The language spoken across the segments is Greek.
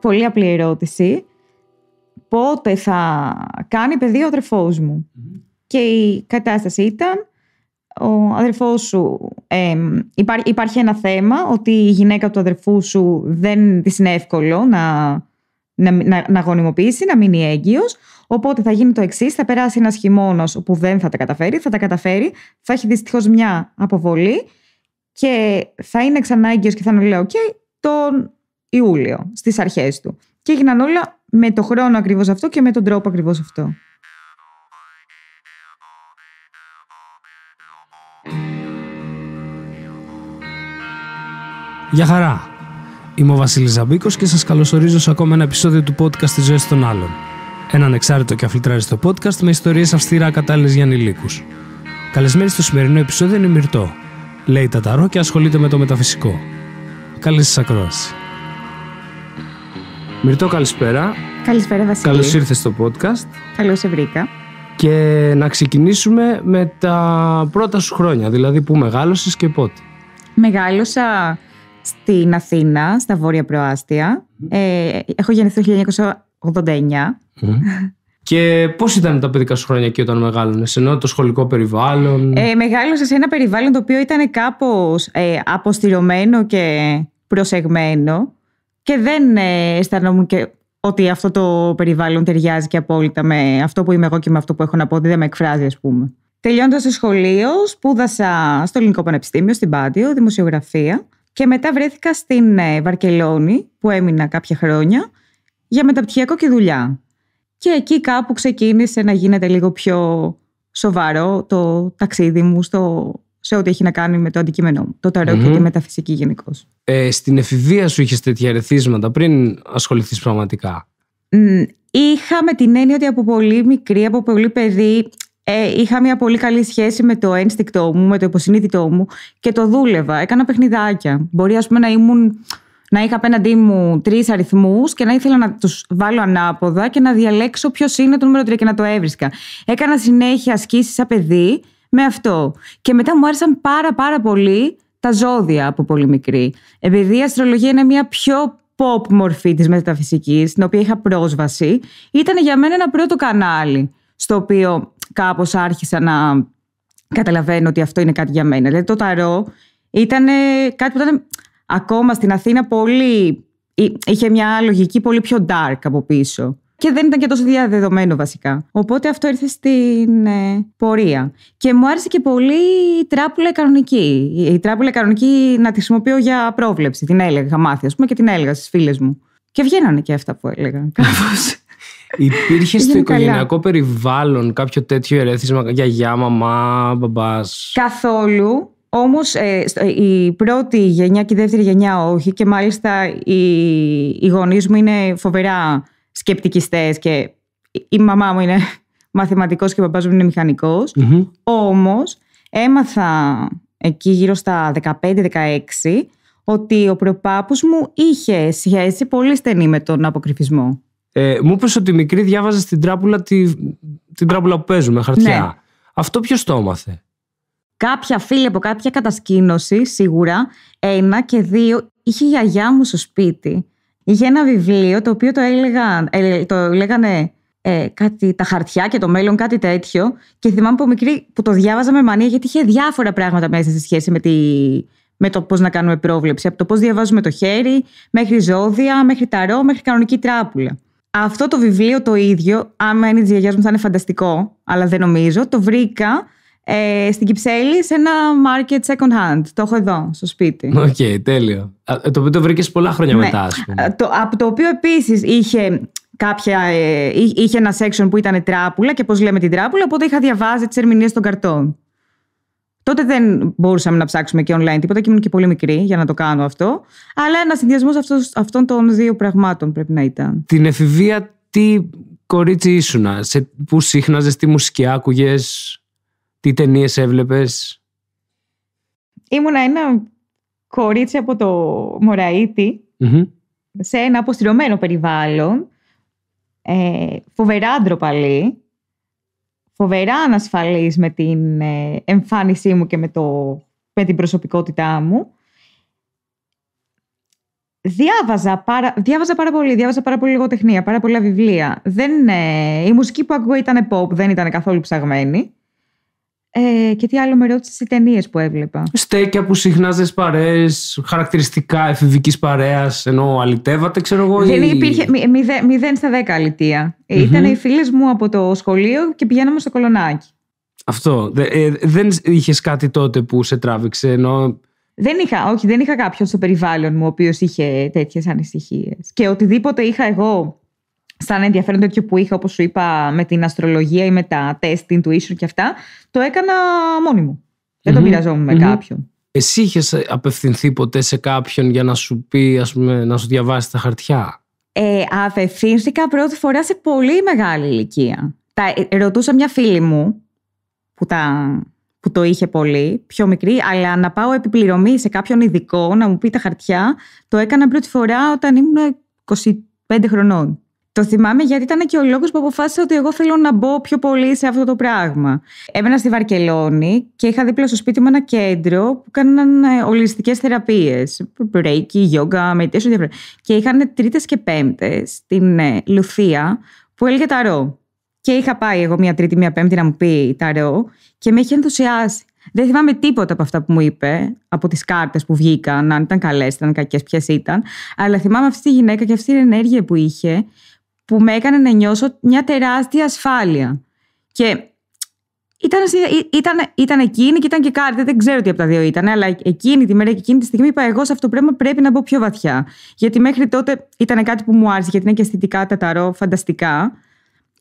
πολύ απλή ερώτηση. Πότε θα κάνει παιδί ο αδερφός μου. Και η κατάσταση ήταν, ο αδερφός σου, ε, υπάρχει ένα θέμα ότι η γυναίκα του αδερφού σου δεν της είναι εύκολο να, να, να, να γονιμοποιήσει, να μείνει έγκυος. Οπότε θα γίνει το εξής: θα περάσει ένας χειμώνας που δεν θα τα καταφέρει, θα τα καταφέρει, θα έχει δυστυχώς μια αποβολή και θα είναι ξανά και θα είναι λέω: ΟΚ. τον Ιούλιο, στις αρχές του. Και έγιναν όλα με το χρόνο ακριβώς αυτό και με τον τρόπο ακριβώς αυτό. Γεια χαρά! Είμαι ο Βασίλης Ζαμπίκος και σας καλωσορίζω σε ακόμα ένα επεισόδιο του podcast Τη Ζωή των άλλων. Έναν εξάρτητο και αφιλτράριστο podcast με ιστορίες αυστηρά κατάλληλες για ανήλικου. Καλεσμένη στο σημερινό επεισόδιο είναι η Μυρτό. Λέει ταταρό και ασχολείται με το μεταφυσικό. Καλή σας ακρόαση. Μυρτώ, καλησπέρα. Καλησπέρα, Βασίλη. Καλώς ήρθες στο podcast. Καλώς σε βρήκα. Και να ξεκινήσουμε με τα πρώτα σου χρόνια, δηλαδή που μεγάλωσες και πότε. Μεγάλωσα στην Αθήνα, στα Βόρεια Προάστια. Ε, έχω γεννηθεί το 1989. Και πώς ήταν τα παιδικά σου χρόνια εκεί όταν μεγάλωνες, ενώ το σχολικό περιβάλλον. Ε, μεγάλωσα σε ένα περιβάλλον το οποίο ήταν κάπως ε, αποστηρωμένο και προσεγμένο και δεν ε, αισθανόμουν και ότι αυτό το περιβάλλον ταιριάζει και απόλυτα με αυτό που είμαι εγώ και με αυτό που έχω να πω, ότι δεν με εκφράζει, ας πούμε. Τελειώντας το σχολείο, σπούδασα στο Ελληνικό Πανεπιστήμιο, στην Πάντιο, δημοσιογραφία. Και μετά βρέθηκα στην ε, Βαρκελόνη, που έμεινα κάποια χρόνια, για μεταπτυχιακό και δουλειά. Και εκεί κάπου ξεκίνησε να γίνεται λίγο πιο σοβαρό το ταξίδι μου στο σε ό,τι έχει να κάνει με το αντικείμενό μου, το ταρο και τη μεταφυσική γενικώς. Ε, στην εφηβεία σου είχες τέτοια ερεθίσματα πριν ασχοληθείς πραγματικά. Είχα με την έννοια ότι από πολύ μικρή, από πολύ παιδί, ε, είχα μια πολύ καλή σχέση με το ένστικτό μου, με το υποσυνείδητό μου και το δούλευα. Έκανα παιχνιδάκια. Μπορεί, ας πούμε, να ήμουν. Να είχα απέναντί μου τρεις αριθμούς και να ήθελα να τους βάλω ανάποδα και να διαλέξω ποιος είναι το νούμερο 3 και να το έβρισκα. Έκανα συνέχεια ασκήσεις σαν παιδί με αυτό. Και μετά μου άρεσαν πάρα πάρα πολύ τα ζώδια από πολύ μικρή. Επειδή η αστρολογία είναι μια πιο pop μορφή της μεταφυσικής, στην οποία είχα πρόσβαση, ήταν για μένα ένα πρώτο κανάλι, στο οποίο κάπως άρχισα να καταλαβαίνω ότι αυτό είναι κάτι για μένα. Δηλαδή το ταρό ήταν κάτι που ήταν ακόμα στην Αθήνα πολύ... Είχε μια λογική πολύ πιο dark από πίσω και δεν ήταν και τόσο διαδεδομένο βασικά. Οπότε αυτό ήρθε στην ε, πορεία. Και μου άρεσε και πολύ η τράπουλα κανονική. Η τράπουλα κανονική να τη χρησιμοποιώ για πρόβλεψη. Την έλεγα, είχα μάθει, ας πούμε, και την έλεγα στις φίλες μου. Και βγαίνανε και αυτά που έλεγα, κάπως. Υπήρχε στο οικογενειακό περιβάλλον κάποιο τέτοιο ερέθισμα, γιαγιά, μαμά, μπαμπάς. Καθόλου. Όμως ε, ε, η πρώτη γενιά και η δεύτερη γενιά όχι. Και μάλιστα οι, οι γονείς μου είναι φοβερά Σκεπτικιστές, και η μαμά μου είναι μαθηματικός και ο παπάς μου ειναι μηχανικός. μηχανικός. Όμως έμαθα εκεί γύρω στα 15-16 ότι ο προπάπους μου είχε σχέση πολύ στενή με τον αποκρυφισμό. Ε, μου είπες ότι μικρή διάβαζες στην τράπουλα, τη, την τράπουλα που παίζουμε, χαρτιά. Ναι. Αυτό ποιος το έμαθε. Κάποια φίλη από κάποια κατασκήνωση, σίγουρα. Ένα και δύο. Είχε η γιαγιά μου στο σπίτι Είχε ένα βιβλίο το οποίο το, έλεγαν, ε, το λέγανε ε, κάτι, τα χαρτιά και το μέλλον, κάτι τέτοιο. Και θυμάμαι που μικρή που το διάβαζα με μανία γιατί είχε διάφορα πράγματα μέσα σε σχέση με, τη, με το πώς να κάνουμε πρόβλεψη. Από το πώς διαβάζουμε το χέρι, μέχρι ζώδια, μέχρι ταρό, μέχρι κανονική τράπουλα. Αυτό το βιβλίο το ίδιο, άμα είναι της γιαγιάς μου θα είναι φανταστικό, αλλά δεν νομίζω, το βρήκα ε, στην Κυψέλη σε ένα market second hand. Το έχω εδώ, στο σπίτι. Οκ, okay, τέλειο. Ε, το οποίο το βρήκες πολλά χρόνια ναι. μετά, ας πούμε. Ε, το, από το οποίο επίσης είχε. Κάποια, ε, είχε ένα section που ήταν τράπουλα και πώς λέμε την τράπουλα, οπότε είχα διαβάσει τις ερμηνείες των καρτών. Τότε δεν μπορούσαμε να ψάξουμε και online τίποτα και ήμουν και πολύ μικρή για να το κάνω αυτό. Αλλά ένα συνδυασμός αυτών των δύο πραγμάτων πρέπει να ήταν. Την εφηβεία, τι κορίτσι ήσουνα, σε πού σύχναζες, τι μουσική άκουγες, τι ταινίες έβλεπες Ήμουνα ένα κορίτσι από το μοραιτη σε ένα αποστηρωμένο περιβάλλον. Ε, φοβερά ντροπαλή. Φοβερά ανασφαλής με την ε, εμφάνισή μου και με, το, με την προσωπικότητά μου. Διάβαζα πάρα, διάβαζα πάρα πολύ, διάβαζα πάρα πολύ λογοτεχνία, πάρα πολλά βιβλία. Δεν, ε, η μουσική που ακούω ήταν pop, δεν ήταν καθόλου ψαγμένη. Ε, και τι άλλο με ρώτησες στι ταινίες που έβλεπα. Στέκια που συχνά δε παρέες, χαρακτηριστικά εφηβικής παρέας, ενώ αλητεύατε, ξέρω εγώ. Δεν υπήρχε. 0 στα 10 αλητεια Ήταν οι φίλες μου από το σχολείο και πηγαίναμε στο κολονάκι. Αυτό. Ε, δεν είχες κάτι τότε που σε τράβηξε, ενώ. Δεν είχα, όχι, δεν είχα κάποιον στο περιβάλλον μου ο οποίος είχε τέτοιες ανησυχίες. Και οτιδήποτε είχα εγώ σαν ενδιαφέρον τέτοιο που είχα, όπως σου είπα, με την αστρολογία ή με τα του intuition και αυτά, το έκανα μόνη μου. Δεν mm-hmm. το μοιραζομουν με mm κάποιον. Εσύ είχες απευθυνθεί ποτέ σε κάποιον για να σου πει, ας πούμε, να σου διαβάσει τα χαρτιά. Ε, απευθύνθηκα πρώτη φορά σε πολύ μεγάλη ηλικία. Τα, ε, ρωτούσα μια φίλη μου που, τα, που το είχε πολύ, πιο μικρή, αλλά να πάω επιπληρωμή σε κάποιον ειδικό να μου πει τα χαρτιά, το έκανα πρώτη φορά όταν ήμουν 25 χρονών. Το θυμάμαι γιατί ήταν και ο λόγος που αποφάσισα ότι εγώ θέλω να μπω πιο πολύ σε αυτό το πράγμα. Έμενα στη Βαρκελόνη και είχα δίπλα στο σπίτι μου ένα κέντρο που κάναν ε, ολιστικές θεραπείες. Breaky, yoga, meditation, Και είχαν τρίτες και πέμπτες στην ε, Λουθία που έλεγε ταρό. Και είχα πάει εγώ μία Τρίτη, μία Πέμπτη να μου πει ταρό και με είχε ενθουσιάσει. Δεν θυμάμαι τίποτα από αυτά που μου είπε, από τις κάρτες που βγήκαν, αν ήταν καλές, ήταν κακές, ποιες ήταν. Αλλά θυμάμαι αυτή τη γυναίκα και αυτή την ενέργεια που είχε που με έκανε να νιώσω μια τεράστια ασφάλεια. Και ήταν, ήταν, ήταν εκείνη και ήταν και κάτι, δεν ξέρω τι από τα δύο ήταν, αλλά εκείνη τη μέρα και εκείνη τη στιγμή είπα: Εγώ σε αυτό το πράγμα πρέπει να μπω πιο βαθιά. Γιατί μέχρι τότε ήταν κάτι που μου άρεσε, γιατί είναι και αισθητικά ταταρό, φανταστικά.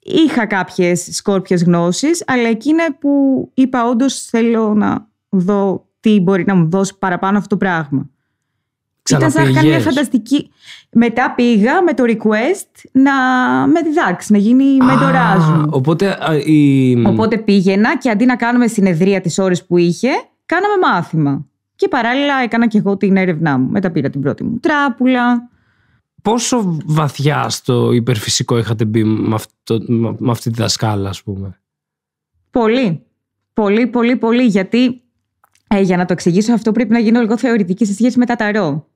Είχα κάποιες σκόρπιες γνώσεις, αλλά εκείνη που είπα: Όντως θέλω να δω τι μπορεί να μου δώσει παραπάνω αυτό το πράγμα. Ήταν σαν να κάνει μια φανταστική. Μετά πήγα με το request να με διδάξεις, να γίνει το Οπότε, οπότε πήγαινα και αντί να κάνουμε συνεδρία τις ώρες που είχε, κάναμε μάθημα. Και παράλληλα έκανα και εγώ την έρευνά μου. Μετά πήρα την πρώτη μου τράπουλα. Πόσο βαθιά στο υπερφυσικό είχατε μπει με, αυτή τη δασκάλα, ας πούμε. Πολύ. Πολύ, πολύ, πολύ. Γιατί ε, για να το εξηγήσω αυτό πρέπει να γίνω λίγο θεωρητική σε σχέση με τα ταρό.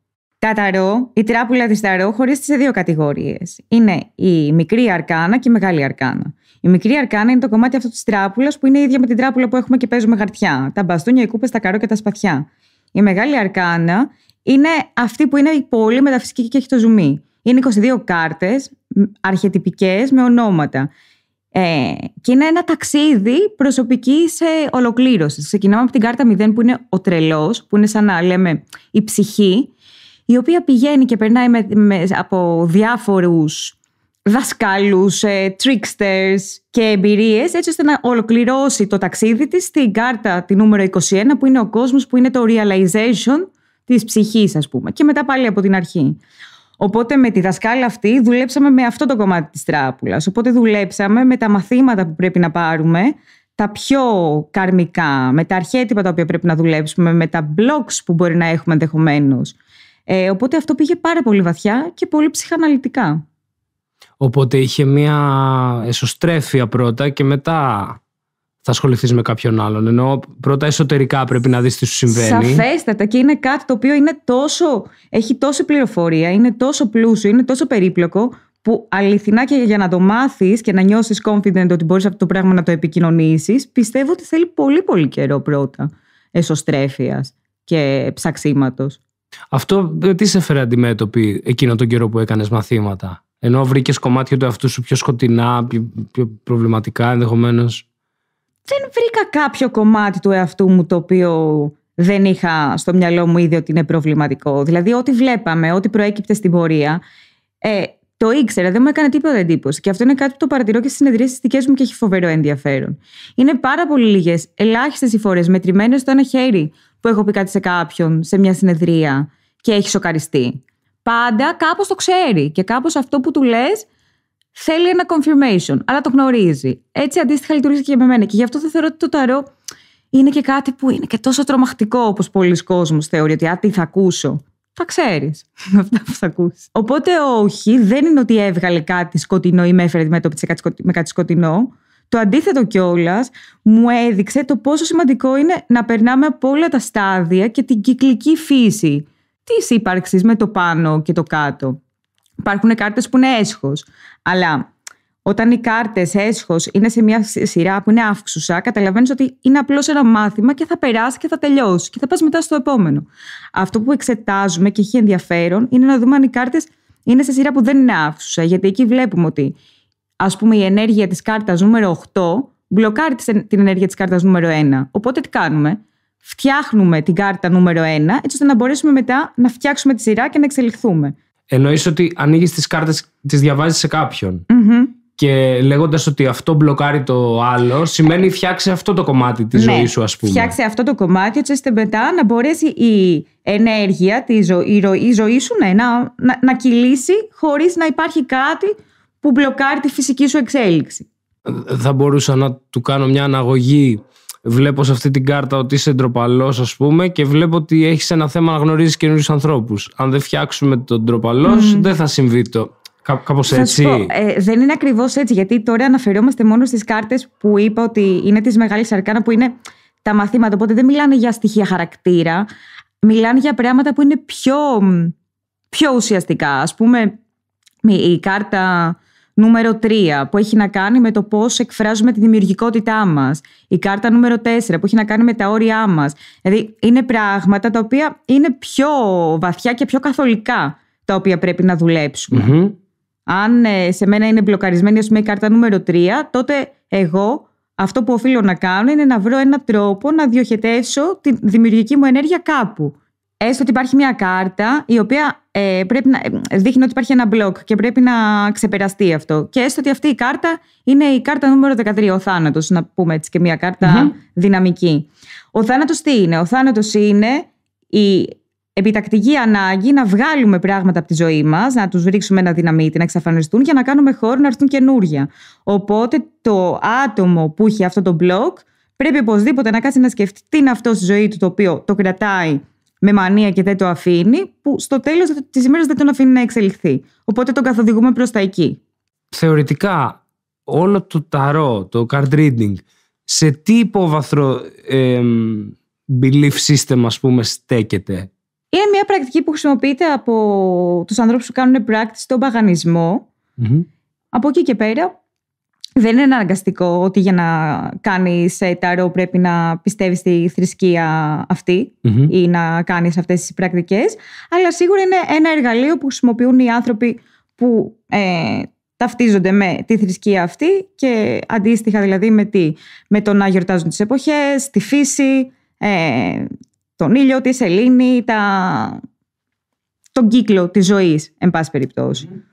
Καταρό, η τράπουλα τη Ταρό χωρίζεται σε δύο κατηγορίες. Είναι η μικρή αρκάνα και η μεγάλη αρκάνα. Η μικρή αρκάνα είναι το κομμάτι αυτό της τράπουλας, που είναι ίδια με την τράπουλα που έχουμε και παίζουμε χαρτιά. Τα μπαστούνια, οι κούπες, τα καρό και τα σπαθιά. Η μεγάλη αρκάνα είναι αυτή που είναι η πόλη φυσική και έχει το ζουμί. Είναι 22 κάρτε αρχιετυπικές, με ονόματα. Ε, και είναι ένα ταξίδι προσωπική σε ολοκλήρωση. Ξεκινάμε από την κάρτα 0 που είναι ο τρελός, που είναι σαν να λέμε η ψυχή, η οποία πηγαίνει και περνάει με, από διάφορους δασκάλους, ε, tricksters και εμπειρίες έτσι ώστε να ολοκληρώσει το ταξίδι της στην κάρτα τη νούμερο 21 που είναι ο κόσμος που είναι το realization της ψυχής ας πούμε και μετά πάλι από την αρχή. Οπότε με τη δασκάλα αυτή δουλέψαμε με αυτό το κομμάτι της τράπουλας. Οπότε δουλέψαμε με τα μαθήματα που πρέπει να πάρουμε, τα πιο καρμικά, με τα αρχέτυπα τα οποία πρέπει να δουλέψουμε, με τα blocks που μπορεί να έχουμε ενδεχομένως. Ε, οπότε αυτό πήγε πάρα πολύ βαθιά και πολύ ψυχαναλυτικά. Οπότε είχε μια εσωστρέφεια πρώτα και μετά θα ασχοληθείς με κάποιον άλλον. Ενώ πρώτα εσωτερικά πρέπει να δεις τι σου συμβαίνει. Σαφέστατα και είναι κάτι το οποίο είναι τόσο, έχει τόση πληροφορία, είναι τόσο πλούσιο, είναι τόσο περίπλοκο, που αληθινά και για να το μάθεις και να νιώσεις confident ότι μπορείς αυτό το πράγμα να το επικοινωνήσεις, πιστεύω ότι θέλει πολύ πολύ καιρό πρώτα εσωστρέφειας και ψαξίματος. Αυτό ε, τι σε έφερε αντιμέτωπη εκείνο τον καιρό που έκανες μαθήματα. Ενώ βρήκες κομμάτι του αυτού σου πιο σκοτεινά, πιο, πιο προβληματικά ενδεχομένως. Δεν βρήκα κάποιο κομμάτι του εαυτού μου το οποίο δεν είχα στο μυαλό μου ήδη ότι είναι προβληματικό. Δηλαδή, ό,τι βλέπαμε, ό,τι προέκυπτε στην πορεία, ε, το ήξερα, δεν μου έκανε τίποτα εντύπωση. Και αυτό είναι κάτι που το παρατηρώ και στις συνεδρίε δικές μου και έχει φοβερό ενδιαφέρον. Είναι πάρα πολύ λίγες, ελάχιστες οι φορές, μετρημένες στο ένα χέρι, που έχω πει κάτι σε κάποιον, σε μια συνεδρία και έχει σοκαριστεί. Πάντα κάπως το ξέρει και κάπως αυτό που του λες θέλει ένα confirmation, αλλά το γνωρίζει. Έτσι αντίστοιχα λειτουργεί και με μένα. Και γι' αυτό θα θεωρώ ότι το ταρό είναι και κάτι που είναι και τόσο τρομακτικό όπως πολλοί κόσμος θεωρεί ότι «Α, τι θα ακούσω». Θα ξέρεις αυτά που θα ακούσεις. Οπότε όχι, δεν είναι ότι έβγαλε κάτι σκοτεινό ή με έφερε με κάτι σκοτεινό. Το αντίθετο κιόλας μου έδειξε το πόσο σημαντικό είναι να περνάμε από όλα τα στάδια και την κυκλική φύση της ύπαρξης με το πάνω και το κάτω. Υπάρχουν κάρτες που είναι έσχος, αλλά όταν οι κάρτες έσχος είναι σε μια σειρά που είναι αύξουσα, καταλαβαίνεις ότι είναι απλώς ένα μάθημα και θα περάσει και θα τελειώσει και θα πας μετά στο επόμενο. Αυτό που εξετάζουμε και έχει ενδιαφέρον είναι να δούμε αν οι κάρτες είναι σε σειρά που δεν είναι αύξουσα, γιατί εκεί βλέπουμε ότι Ας πούμε, η ενέργεια της κάρτας νούμερο 8 μπλοκάρει την ενέργεια της κάρτας νούμερο 1. Οπότε τι κάνουμε. Φτιάχνουμε την κάρτα νούμερο 1, έτσι ώστε να μπορέσουμε μετά να φτιάξουμε τη σειρά και να εξελιχθούμε. Εννοείς ότι ανοίγεις τις κάρτες, τις διαβάζεις σε κάποιον. Και λέγοντας ότι αυτό μπλοκάρει το άλλο, σημαίνει φτιάξε αυτό το κομμάτι της ναι, ζωής σου, ας πούμε. Φτιάξε αυτό το κομμάτι, έτσι ώστε μετά να μπορέσει η ενέργεια, τη η, ζωή σου να, να, να κυλήσει χωρίς να υπάρχει κάτι που μπλοκάρει τη φυσική σου εξέλιξη. Θα μπορούσα να του κάνω μια αναγωγή. Βλέπω σε αυτή την κάρτα ότι είσαι ντροπαλός, ας πούμε, και βλέπω ότι έχεις ένα θέμα να γνωρίζεις καινούριους ανθρώπους. Αν δεν φτιάξουμε τον ντροπαλός, δεν θα συμβεί το. Κάπω έτσι. Ε, δεν είναι ακριβώς έτσι, γιατί τώρα αναφερόμαστε μόνο στις κάρτες που είπα ότι είναι της Μεγάλης Αρκάνα, που είναι τα μαθήματα. Οπότε δεν μιλάνε για στοιχεία χαρακτήρα. Μιλάνε για πράγματα που είναι πιο, πιο ουσιαστικά. Ας πούμε, η κάρτα νούμερο 3 που έχει να κάνει με το πώς εκφράζουμε τη δημιουργικότητά μας. Η κάρτα νούμερο 4 που έχει να κάνει με τα όρια μας. Δηλαδή είναι πράγματα τα οποία είναι πιο βαθιά και πιο καθολικά τα οποία πρέπει να δουλεψουμε Αν ε, σε μένα είναι μπλοκαρισμένη ας πούμε, η κάρτα νούμερο 3, τότε εγώ αυτό που οφείλω να κάνω είναι να βρω έναν τρόπο να διοχετεύσω τη δημιουργική μου ενέργεια κάπου έστω ότι υπάρχει μια κάρτα η οποία ε, πρέπει να, ε, δείχνει ότι υπάρχει ένα μπλοκ και πρέπει να ξεπεραστεί αυτό. Και έστω ότι αυτή η κάρτα είναι η κάρτα νούμερο 13, ο θάνατος, να πούμε έτσι και μια καρτα δυναμική. Ο θάνατος τι είναι? Ο θάνατος είναι η επιτακτική ανάγκη να βγάλουμε πράγματα από τη ζωή μας, να τους ρίξουμε ένα δυναμίτι, να εξαφανιστούν για να κάνουμε χώρο να έρθουν καινούρια. Οπότε το άτομο που έχει αυτό το μπλοκ πρέπει οπωσδήποτε να κάτσει να σκεφτεί τι είναι αυτό στη ζωή του το οποίο το κρατάει με μανία και δεν το αφήνει, που στο τέλος της ημέρας δεν τον αφήνει να εξελιχθεί. Οπότε τον καθοδηγούμε προς τα εκεί. Θεωρητικά, όλο το ταρό, το card reading, σε τι υπόβαθρο ε, belief system, ας πούμε, στέκεται. Είναι μια πρακτική που χρησιμοποιείται από τους ανθρώπους που κάνουν practice στον παγανισμο Από εκεί και πέρα δεν είναι αναγκαστικό ότι για να κάνεις ταρό πρέπει να πιστεύεις στη θρησκεία ή να κάνεις αυτές τις πρακτικές, αλλά σίγουρα είναι ένα εργαλείο που χρησιμοποιούν οι άνθρωποι που ε, ταυτίζονται με τη θρησκεία αυτή και αντίστοιχα δηλαδή με, με το να γιορτάζουν τις εποχές, τη φύση, ε, τον ήλιο, τη σελήνη, τα... τον κύκλο της ζωής εν πάση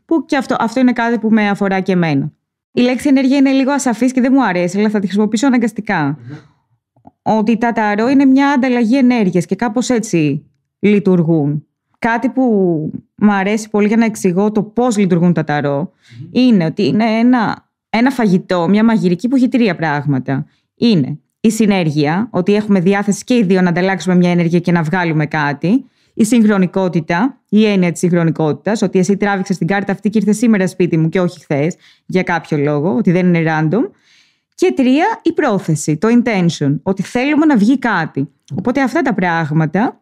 Που και αυτό, αυτό είναι κάτι που με αφορά και εμένα. Η λέξη ενέργεια είναι λίγο ασαφής και δεν μου αρέσει, αλλά θα τη χρησιμοποιήσω Ότι τα ταρό είναι μια ανταλλαγή ενέργειας και κάπως έτσι λειτουργούν. Κάτι που μου αρέσει πολύ για να εξηγώ το πώς λειτουργούν τα ταρο είναι ότι είναι ένα, ένα φαγητό, μια μαγειρική που έχει τρία πράγματα. Είναι η συνέργεια, ότι έχουμε διάθεση και οι δύο να ανταλλάξουμε μια ενέργεια και να βγάλουμε κάτι η συγχρονικότητα, η έννοια της συγχρονικότητας, ότι εσύ τράβηξες την κάρτα αυτή και ήρθες σήμερα σπίτι μου και όχι χθες, για κάποιο λόγο, ότι δεν είναι random. Και τρία, η πρόθεση, το intention, ότι θέλουμε να βγει κάτι. Οπότε αυτά τα πράγματα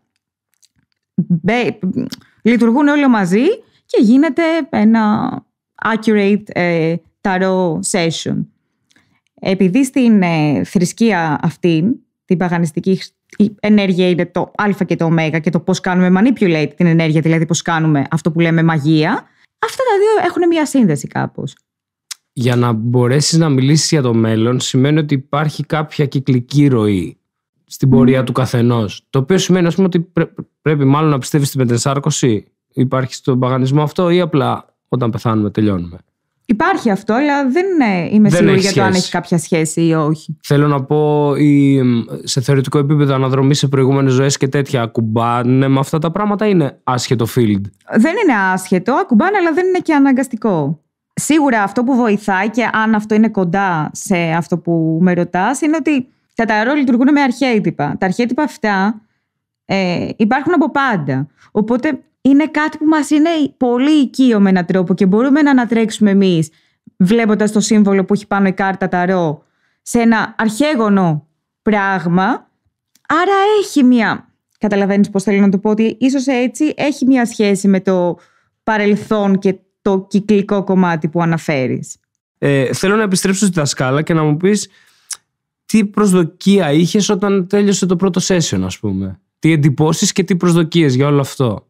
λειτουργούν όλο μαζί και γίνεται ένα accurate ε, tarot session. Επειδή στην ε, θρησκεία αυτή, την παγανιστική η ενέργεια είναι το α και το ω και το πώς κάνουμε manipulate την ενέργεια, δηλαδή πώς κάνουμε αυτό που λέμε μαγεία. Αυτά τα δύο έχουν μια σύνδεση κάπως. Για να μπορέσεις να μιλήσεις για το μέλλον σημαίνει ότι υπάρχει κάποια κυκλική ροή στην πορεία του καθενός. Το οποίο σημαίνει ας πούμε ότι πρέπει μάλλον να πιστεύεις στην πεντεσάρκωση. Υπάρχει στον παγανισμό αυτό ή απλά όταν πεθάνουμε τελειώνουμε. Υπάρχει αυτό, αλλά δεν ε, είμαι δεν σίγουρη για το αν έχει κάποια σχέση ή όχι. Θέλω να πω, η, σε θεωρητικό επίπεδο, αναδρομή σε προηγούμενες ζωές και τέτοια ακουμπάνε με αυτά τα πράγματα, είναι άσχετο field. Δεν είναι άσχετο, ακουμπάνε, αλλά δεν είναι και αναγκαστικό. Σίγουρα αυτό που βοηθάει και αν αυτό είναι κοντά σε αυτό που με ρωτάς, είναι ότι τα ταρό λειτουργούν με αρχέτυπα. Τα αρχέτυπα αυτά ε, υπάρχουν από πάντα. Οπότε είναι κάτι που μας είναι πολύ οικείο με έναν τρόπο και μπορούμε να ανατρέξουμε εμείς βλέποντας το σύμβολο που έχει πάνω η κάρτα ταρό σε ένα αρχαίγωνο πράγμα. Άρα έχει μια, καταλαβαίνεις πώς θέλω να το πω, ότι ίσως έτσι έχει μια σχέση με το παρελθόν και το κυκλικό κομμάτι που αναφέρεις. Ε, θέλω να επιστρέψω στη δασκάλα και να μου πεις τι προσδοκία είχες όταν τέλειωσε το πρώτο session ας πούμε. Τι εντυπώσεις και τι προσδοκίες για όλο αυτό.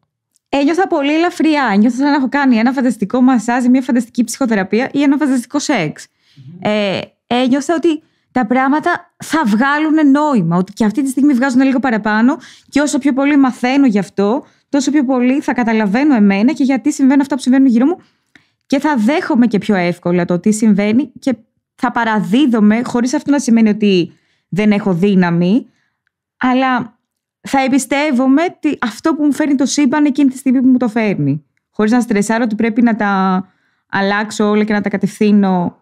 Ένιωσα πολύ ελαφριά. Ένιωθα σαν να έχω κάνει ένα φανταστικό μασάζ, μια φανταστική ψυχοθεραπεία ή ένα φανταστικό σεξ. Ε, ένιωθα ότι τα πράγματα θα βγάλουν νόημα. Ότι και αυτή τη στιγμή βγάζουν λίγο παραπάνω και όσο πιο πολύ μαθαίνω γι' αυτό, τόσο πιο πολύ θα καταλαβαίνω εμένα και γιατί συμβαίνουν αυτά που συμβαίνουν γύρω μου και θα δέχομαι και πιο εύκολα το τι συμβαίνει και θα παραδίδομαι χωρίς αυτό να σημαίνει ότι δεν έχω δύναμη αλλά θα εμπιστεύομαι ότι αυτό που μου φέρνει το σύμπαν εκείνη τη στιγμή που μου το φέρνει. Χωρίς να στρεσάρω ότι πρέπει να τα αλλάξω όλα και να τα κατευθύνω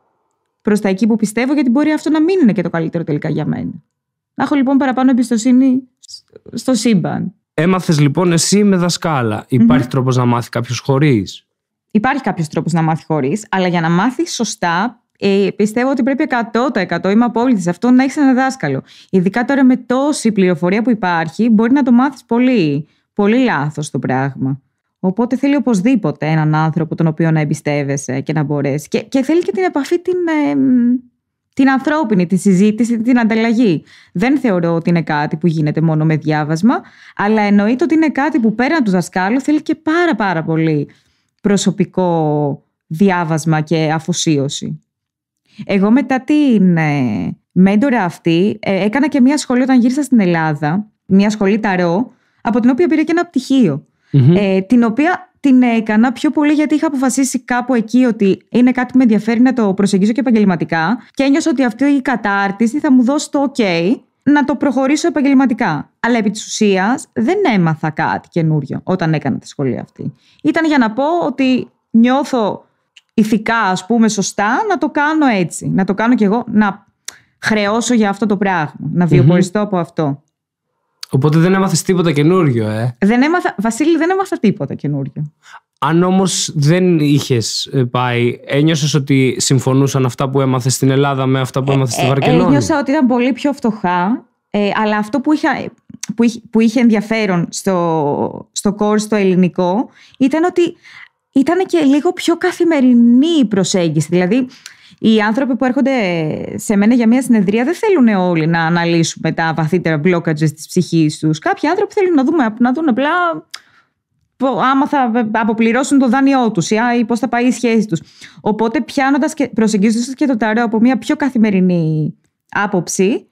προς τα εκεί που πιστεύω, γιατί μπορεί αυτό να μην είναι και το καλύτερο τελικά για μένα. Να έχω λοιπόν παραπάνω εμπιστοσύνη στο σύμπαν. Έμαθες λοιπόν εσύ με δασκάλα. Υπάρχει τρόπος να μάθει κάποιος χωρίς. Υπάρχει κάποιος τρόπος να μάθει χωρίς, αλλά για να μάθεις σωστά ε, πιστεύω ότι πρέπει 100% είμαι απόλυτη σε αυτό να έχεις ένα δάσκαλο. Ειδικά τώρα με τόση πληροφορία που υπάρχει, μπορεί να το μάθεις πολύ, πολύ λάθος το πράγμα. Οπότε θέλει οπωσδήποτε έναν άνθρωπο τον οποίο να εμπιστεύεσαι και να μπορέσεις. Και, και θέλει και την επαφή την, την ανθρώπινη, τη συζήτηση, την ανταλλαγή. Δεν θεωρώ ότι είναι κάτι που γίνεται μόνο με διάβασμα, αλλά εννοείται ότι είναι κάτι που πέραν του δασκάλου θέλει και πάρα πάρα πολύ προσωπικό διάβασμα και αφοσίωση. Εγώ μετά την ε, μέντορα αυτή ε, έκανα και μια σχολή όταν γύρισα στην Ελλάδα, μια σχολή ταρό, από την οποία πήρα και ένα Ε, την οποία την έκανα πιο πολύ γιατί είχα αποφασίσει κάπου εκεί ότι είναι κάτι που με ενδιαφέρει να το προσεγγίσω και επαγγελματικά και ένιωσα ότι αυτή η κατάρτιση θα μου δώσει το ok να το προχωρήσω επαγγελματικά. Αλλά επί της ουσίας δεν έμαθα κάτι καινούριο όταν έκανα τη σχολή αυτή. Ήταν για να πω ότι νιώθω ηθικά, ας πούμε, σωστά, να το κάνω έτσι. Να το κάνω κι εγώ, να χρεώσω για αυτό το πράγμα, να βιοποριστω από αυτό. Οπότε δεν έμαθες τίποτα καινούριο, ε. Δεν έμαθα, Βασίλη, δεν έμαθα τίποτα καινούριο. Αν όμως δεν είχες ε, πάει, ένιωσες ότι συμφωνούσαν αυτά που έμαθες στην Ελλάδα με αυτά που ε, έμαθες στη ε, Βαρκελόνη. Ένιωσα ότι ήταν πολύ πιο φτωχά. Ε, αλλά αυτό που, που, είχε, που ενδιαφέρον στο, στο ελληνικό ήταν ότι ήταν και λίγο πιο καθημερινή η προσέγγιση. Δηλαδή, οι άνθρωποι που έρχονται σε μένα για μια συνεδρία δεν θέλουν όλοι να αναλύσουμε τα βαθύτερα blockages της ψυχής τους. Κάποιοι άνθρωποι θέλουν να, δούμε, να δουν απλά άμα θα αποπληρώσουν το δάνειό τους ή πώς θα πάει η σχέση τους. Οπότε, πιάνοντας και προσεγγίζοντας και το ταρό από μια πιο καθημερινή άποψη,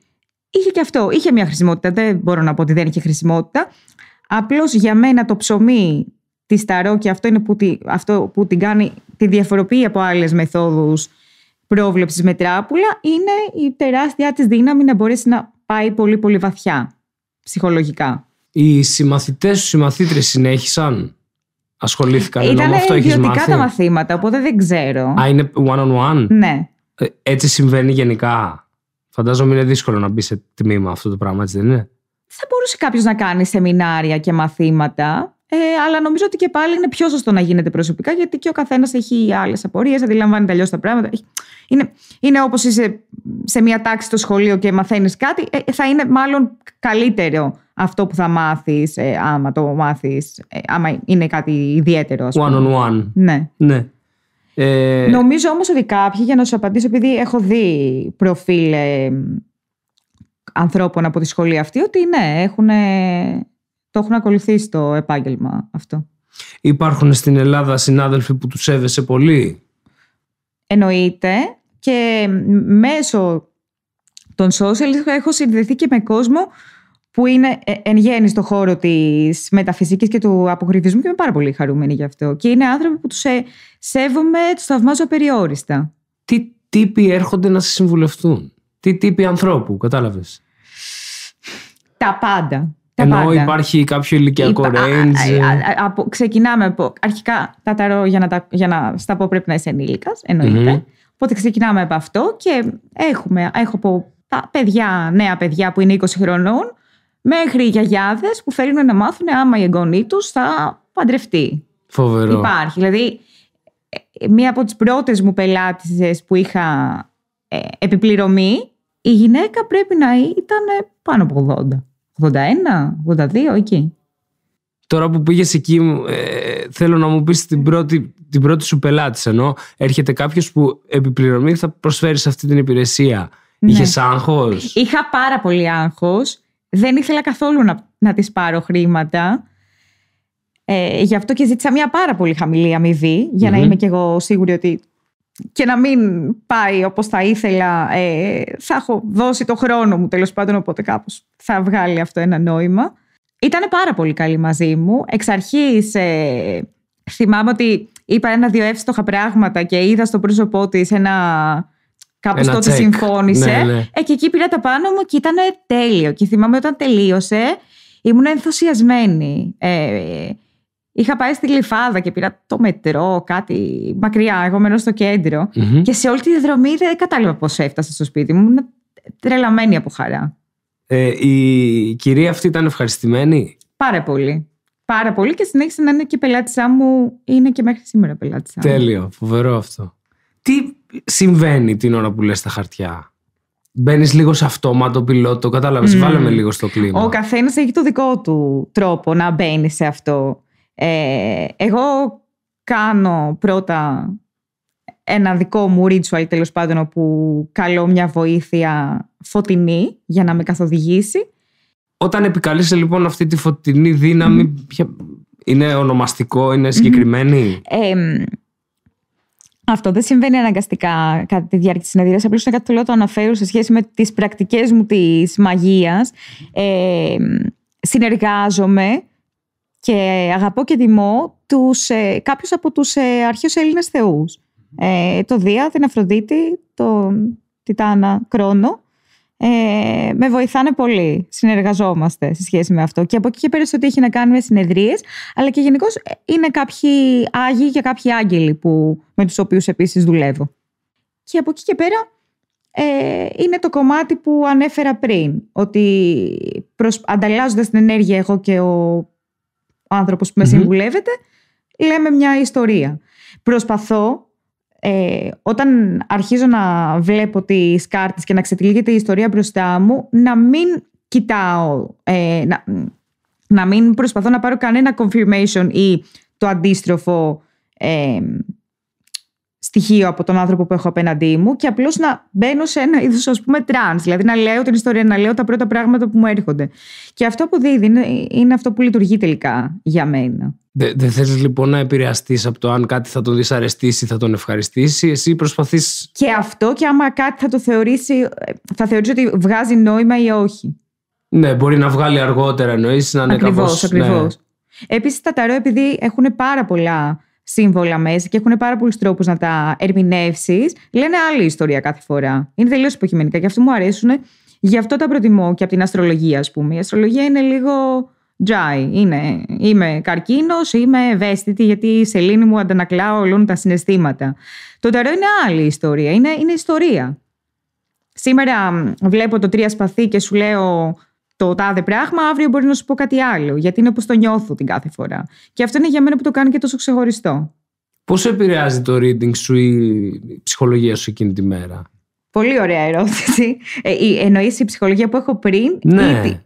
είχε και αυτό. Είχε μια χρησιμότητα. Δεν μπορώ να πω ότι δεν είχε χρησιμότητα. Απλώς για μένα το ψωμί τη Σταρό και αυτό είναι που, τη, αυτό που την κάνει τη διαφοροποιεί από άλλες μεθόδους πρόβλεψης με τράπουλα είναι η τεράστια της δύναμη να μπορέσει να πάει πολύ πολύ βαθιά ψυχολογικά. Οι συμμαθητές σου, συμμαθήτρε συνέχισαν, ασχολήθηκαν Ήτανε με αυτό έχεις μάθει. τα μαθήματα, οπότε δεν ξέρω. Α, είναι one on one. Ναι. Ε, έτσι συμβαίνει γενικά. Φαντάζομαι είναι δύσκολο να μπει σε τμήμα αυτό το πράγμα, έτσι δεν είναι. Θα μπορούσε κάποιος να κάνει σεμινάρια και μαθήματα. Ε, αλλά νομίζω ότι και πάλι είναι πιο σωστό να γίνεται προσωπικά, γιατί και ο καθένας έχει άλλες απορίες, αντιλαμβάνεται αλλιώς τα πράγματα. Ε, είναι, είναι όπως είσαι σε μια τάξη στο σχολείο και μαθαίνεις κάτι, ε, θα είναι μάλλον καλύτερο αυτό που θα μάθεις, άμα το μάθεις, άμα είναι κάτι ιδιαίτερο. Ας πούμε. One on one. Ναι. ναι. Νομίζω όμως ότι κάποιοι, για να σου απαντήσω, επειδή έχω δει προφίλ. Ανθρώπων από τη σχολή αυτή ότι ναι, έχουν το έχουν ακολουθήσει το επάγγελμα αυτό. Υπάρχουν στην Ελλάδα συνάδελφοι που τους σέβεσαι πολύ. Εννοείται και μέσω των social έχω συνδεθεί και με κόσμο που είναι ε, εν γέννη στο χώρο της μεταφυσικής και του αποκριτισμού και είμαι πάρα πολύ χαρούμενη γι' αυτό. Και είναι άνθρωποι που τους ε, σέβομαι, τους θαυμάζω περιόριστα. Τι τύποι έρχονται να σε συμβουλευτούν. Τι τύποι ανθρώπου, κατάλαβες. Τα πάντα. Ενώ υπάρχει κάποιο ηλικιακό Υπά... range. Α, α, ξεκινάμε από. Αρχικά τα ταρό για να, τα, για να στα πω πρέπει να είσαι ενήλικας, εννοείται. Mm-hmm. Οπότε ξεκινάμε από αυτό και έχουμε, έχω από τα παιδιά, νέα παιδιά που είναι 20 χρονών, μέχρι γιαγιάδες που θέλουν να μάθουν άμα η εγγονή τους θα παντρευτεί. Φοβερό. Υπάρχει. Δηλαδή, ε, μία από τις πρώτες μου πελάτησες που είχα ε, επιπληρωμή, η γυναίκα πρέπει να ήταν πάνω από 80. 81, 82, εκεί. Τώρα που πήγες εκεί, ε, θέλω να μου πεις την πρώτη, την πρώτη σου πελάτης. Ενώ έρχεται κάποιος που επιπληρωμή θα προσφέρει σε αυτή την υπηρεσία. Ναι. Είχες άγχος. Είχα πάρα πολύ άγχος. Δεν ήθελα καθόλου να, να της πάρω χρήματα. Ε, γι' αυτό και ζήτησα μια πάρα πολύ χαμηλή αμοιβή, για να είμαι και εγώ σίγουρη ότι και να μην πάει όπως θα ήθελα, ε, θα έχω δώσει το χρόνο μου τέλος πάντων, οπότε κάπως θα βγάλει αυτό ένα νόημα. Ήταν πάρα πολύ καλή μαζί μου. Εξ αρχής ε, θυμάμαι ότι είπα ένα-δύο εύστοχα πράγματα και είδα στο πρόσωπό της ένα... Κάπως ένα τότε συμφώνησε. Ναι, ναι. Ε, και εκεί πήρα τα πάνω μου και ήταν τέλειο. Και θυμάμαι όταν τελείωσε ήμουν ενθουσιασμένη. Ε, Είχα πάει στη Λιφάδα και πήρα το μετρό, κάτι μακριά. Εγώ μένω στο κεντρο mm-hmm. Και σε όλη τη διαδρομή δεν κατάλαβα πώς έφτασα στο σπίτι μου. Ήμουν τρελαμένη από χαρά. Ε, η κυρία αυτή ήταν ευχαριστημένη. Πάρα πολύ. Πάρα πολύ και συνέχισε να είναι και πελάτησά μου. Είναι και μέχρι σήμερα πελάτησά μου. Τέλειο. Φοβερό αυτό. Τι συμβαίνει την ώρα που λες τα χαρτιά. Μπαίνεις λίγο σε αυτόματο πιλότο, κατάλαβες. Mm. Βάλαμε λίγο στο κλίμα. Ο καθένας έχει το δικό του τρόπο να μπαίνει σε αυτό. Ε, εγώ κάνω πρώτα ένα δικό μου ritual τέλος πάντων όπου καλώ μια βοήθεια φωτεινή για να με καθοδηγήσει. Όταν επικαλείσαι λοιπόν αυτή τη φωτεινή δύναμη, είναι ονομαστικό, είναι συγκεκριμένη. Ε, αυτό δεν συμβαίνει αναγκαστικά κατά τη διάρκεια της συνεδρίας. Απλώς είναι κάτι που το αναφέρω σε σχέση με τις πρακτικές μου της μαγείας. Ε, συνεργάζομαι και αγαπώ και δημώ τους, ε, κάποιους από τους ε, αρχαίους Έλληνες θεούς. Ε, το Δία, την Αφροδίτη, τον Τιτάνα Κρόνο. Ε, με βοηθάνε πολύ. Συνεργαζόμαστε σε σχέση με αυτό. Και από εκεί και πέρα ότι έχει να κάνει με συνεδρίες, αλλά και γενικώ ε, είναι κάποιοι άγιοι και κάποιοι άγγελοι που, με τους οποίους επίσης δουλεύω. Και από εκεί και πέρα ε, είναι το κομμάτι που ανέφερα πριν. Ότι προσ... την ενέργεια εγώ και ο άνθρωπος που με mm συμβουλεύεται, λέμε μια ιστορία. Προσπαθώ ε, όταν αρχίζω να βλέπω τις κάρτες και να ξετυλίγεται η ιστορία μπροστά μου, να μην κοιτάω, ε, να, μην προσπαθώ να πάρω κανένα confirmation ή το αντίστροφο ε, στοιχείο από τον άνθρωπο που έχω απέναντί μου και απλώς να μπαίνω σε ένα είδος ας πούμε τραν. Δηλαδή να λέω την ιστορία, να λέω τα πρώτα πράγματα που μου έρχονται. Και αυτό που δίδει είναι, αυτό που λειτουργεί τελικά για μένα. Δεν δε θέλει λοιπόν να επηρεαστείς από το αν κάτι θα τον δυσαρεστήσει, ή θα τον ευχαριστήσει. Εσύ προσπαθείς. Και αυτό και άμα κάτι θα το θεωρήσει, θα θεωρήσει ότι βγάζει νόημα ή όχι. Ναι, μπορεί να βγάλει αργότερα εννοήσει, να είναι Ακριβώς, ναι. ακριβώς. Επίσης τα ταρό, επειδή έχουν πάρα πολλά σύμβολα μέσα και έχουν πάρα πολλούς τρόπους να τα ερμηνεύσεις, λένε άλλη ιστορία κάθε φορά. Είναι τελείως υποκειμενικά και αυτό μου αρέσουν. Γι' αυτό τα προτιμώ και από την αστρολογία, ας πούμε. Η αστρολογία είναι λίγο dry. Είναι, είμαι καρκίνος, είμαι ευαίσθητη, γιατί η σελήνη μου αντανακλά όλων τα συναισθήματα. Το ταρό είναι άλλη ιστορία. Είναι, είναι ιστορία. Σήμερα βλέπω το τρία σπαθί και σου λέω το τάδε πράγμα, αύριο μπορεί να σου πω κάτι άλλο. Γιατί είναι όπως το νιώθω την κάθε φορά. Και αυτό είναι για μένα που το κάνω και τόσο ξεχωριστό. Πώς επηρεάζει το reading σου η ψυχολογία σου εκείνη τη μέρα. Πολύ ωραία ερώτηση. Ε, Εννοείς η ψυχολογία που έχω πριν. Ναι.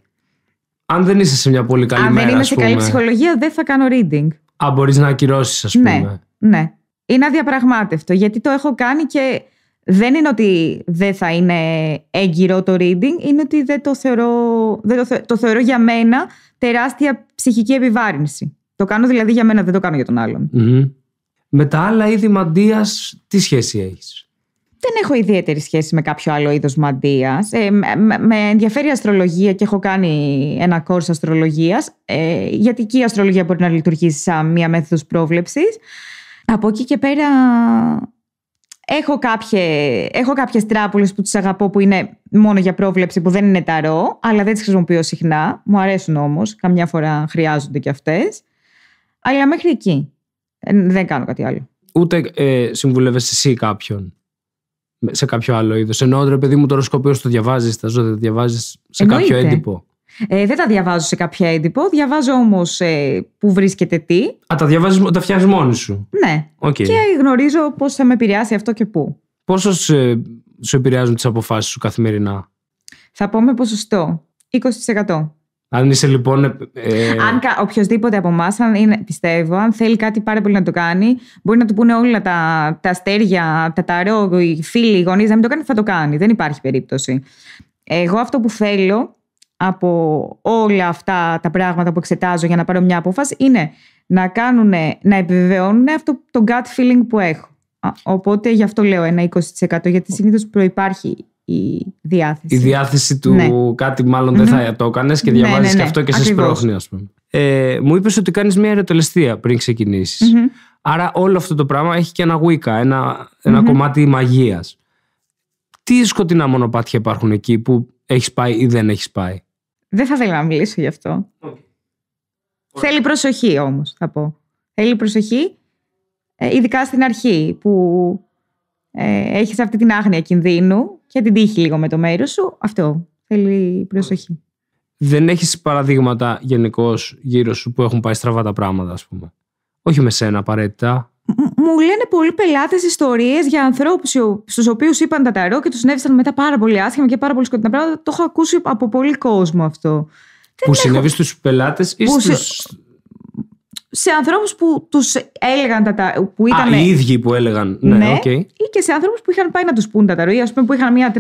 Αν δεν είσαι σε μια πολύ καλή Αν μέρα. Αν δεν είμαι σε καλή ψυχολογία, δεν θα κάνω reading. Αν μπορείς να ακυρώσεις, ας ναι, πούμε. Ναι, ναι. Είναι αδιαπραγμάτευτο γιατί το έχω κάνει και δεν είναι ότι δεν θα είναι έγκυρο το reading, είναι ότι δεν το θεωρώ, δεν το, το θεωρώ για μένα τεράστια ψυχική επιβάρυνση. Το κάνω δηλαδή για μένα, δεν το κάνω για τον άλλον. Με τα άλλα είδη μαντίας, τι σχέση έχεις. Δεν έχω ιδιαίτερη σχέση με κάποιο άλλο είδος μαντείας. Ε, με, με ενδιαφέρει η αστρολογία και έχω κάνει ένα κόρσο αστρολογίας, ε, γιατί και η αστρολογία μπορεί να λειτουργήσει σαν μία μέθοδος πρόβλεψης. Από εκεί και πέρα Έχω, κάποιε, έχω κάποιες τράπουλες που τις αγαπώ που είναι μόνο για πρόβλεψη που δεν είναι ταρό, αλλά δεν τις χρησιμοποιώ συχνά. Μου αρέσουν όμως, καμιά φορά χρειάζονται και αυτές. Αλλά μέχρι εκεί ε, δεν κάνω κάτι άλλο. Ούτε ε, συμβουλεύεσαι εσύ κάποιον σε κάποιο άλλο είδος. Ενώ ρε παιδί μου το οροσκοπείο το διαβάζεις, τα ζώδια διαβάζεις σε κάποιο έντυπο. Ε, δεν τα διαβάζω σε κάποια έντυπο. Διαβάζω όμως ε, που βρίσκεται τι. Α, τα διαβάζεις, τα φτιάχνεις μόνη σου. Ναι. Okay. Και γνωρίζω πώς θα με επηρεάσει αυτό και πού. Πόσο σου επηρεάζουν τις αποφάσεις σου καθημερινά, Θα πω με ποσοστό. 20%. Αν είσαι λοιπόν. Ε... ε αν οποιοδήποτε από εμάς, πιστεύω, αν θέλει κάτι πάρα πολύ να το κάνει, μπορεί να του πούνε όλα τα, τα αστέρια, τα ταρό, οι φίλοι, οι γονείς να μην το κάνει, θα το κάνει. Δεν υπάρχει περίπτωση. Εγώ αυτό που θέλω από όλα αυτά τα πράγματα που εξετάζω για να πάρω μια απόφαση είναι να, κάνουν, να επιβεβαιώνουν αυτό το gut feeling που έχω. Οπότε γι' αυτό λέω ένα 20% γιατί συνήθως προϋπάρχει η διάθεση. Η διάθεση του ναι. κάτι δεν θα ναι. το έκανες και διαβάζεις ναι, ναι, και αυτό και Ακριβώς. σε σπρώχνει, Ε, μου είπες ότι κάνεις μια ερωτελεστία πριν ξεκινησει Άρα όλο αυτό το πράγμα έχει και ένα γουίκα, ένα, ένα mm-hmm. κομμάτι μαγείας. Τι σκοτεινά μονοπάτια υπάρχουν εκεί που έχεις πάει ή δεν έχεις πάει. Δεν θα ήθελα να μιλήσω γι' αυτό. Θέλει προσοχή όμως, θα πω. Θέλει προσοχή, ε, ειδικά στην αρχή, που ε, έχεις αυτή την άγνοια κινδύνου και την τύχη λίγο με το μέρος σου. Αυτό θέλει προσοχή. Δεν έχεις παραδείγματα γενικώς γύρω σου που έχουν πάει στραβά τα πράγματα, ας πούμε. Όχι με σένα απαραίτητα, μου λένε πολλοί πελάτες ιστορίες για ανθρώπους στους οποίους είπαν τα ταρό και τους συνέβησαν μετά πάρα πολύ άσχημα και πάρα πολύ σκοτεινά πράγματα. Το έχω ακούσει από πολύ κόσμο αυτό. Που συνέβη έχω... στους πελάτες ή στους. Σε, σε ανθρώπους που τους έλεγαν τα ταρό. Που ήταν... Α, οι ίδιοι που έλεγαν. Ναι, ναι okay. ή και σε ανθρώπου που είχαν πάει να τους πούν τα ταρό ή ας πούμε που είχαν μία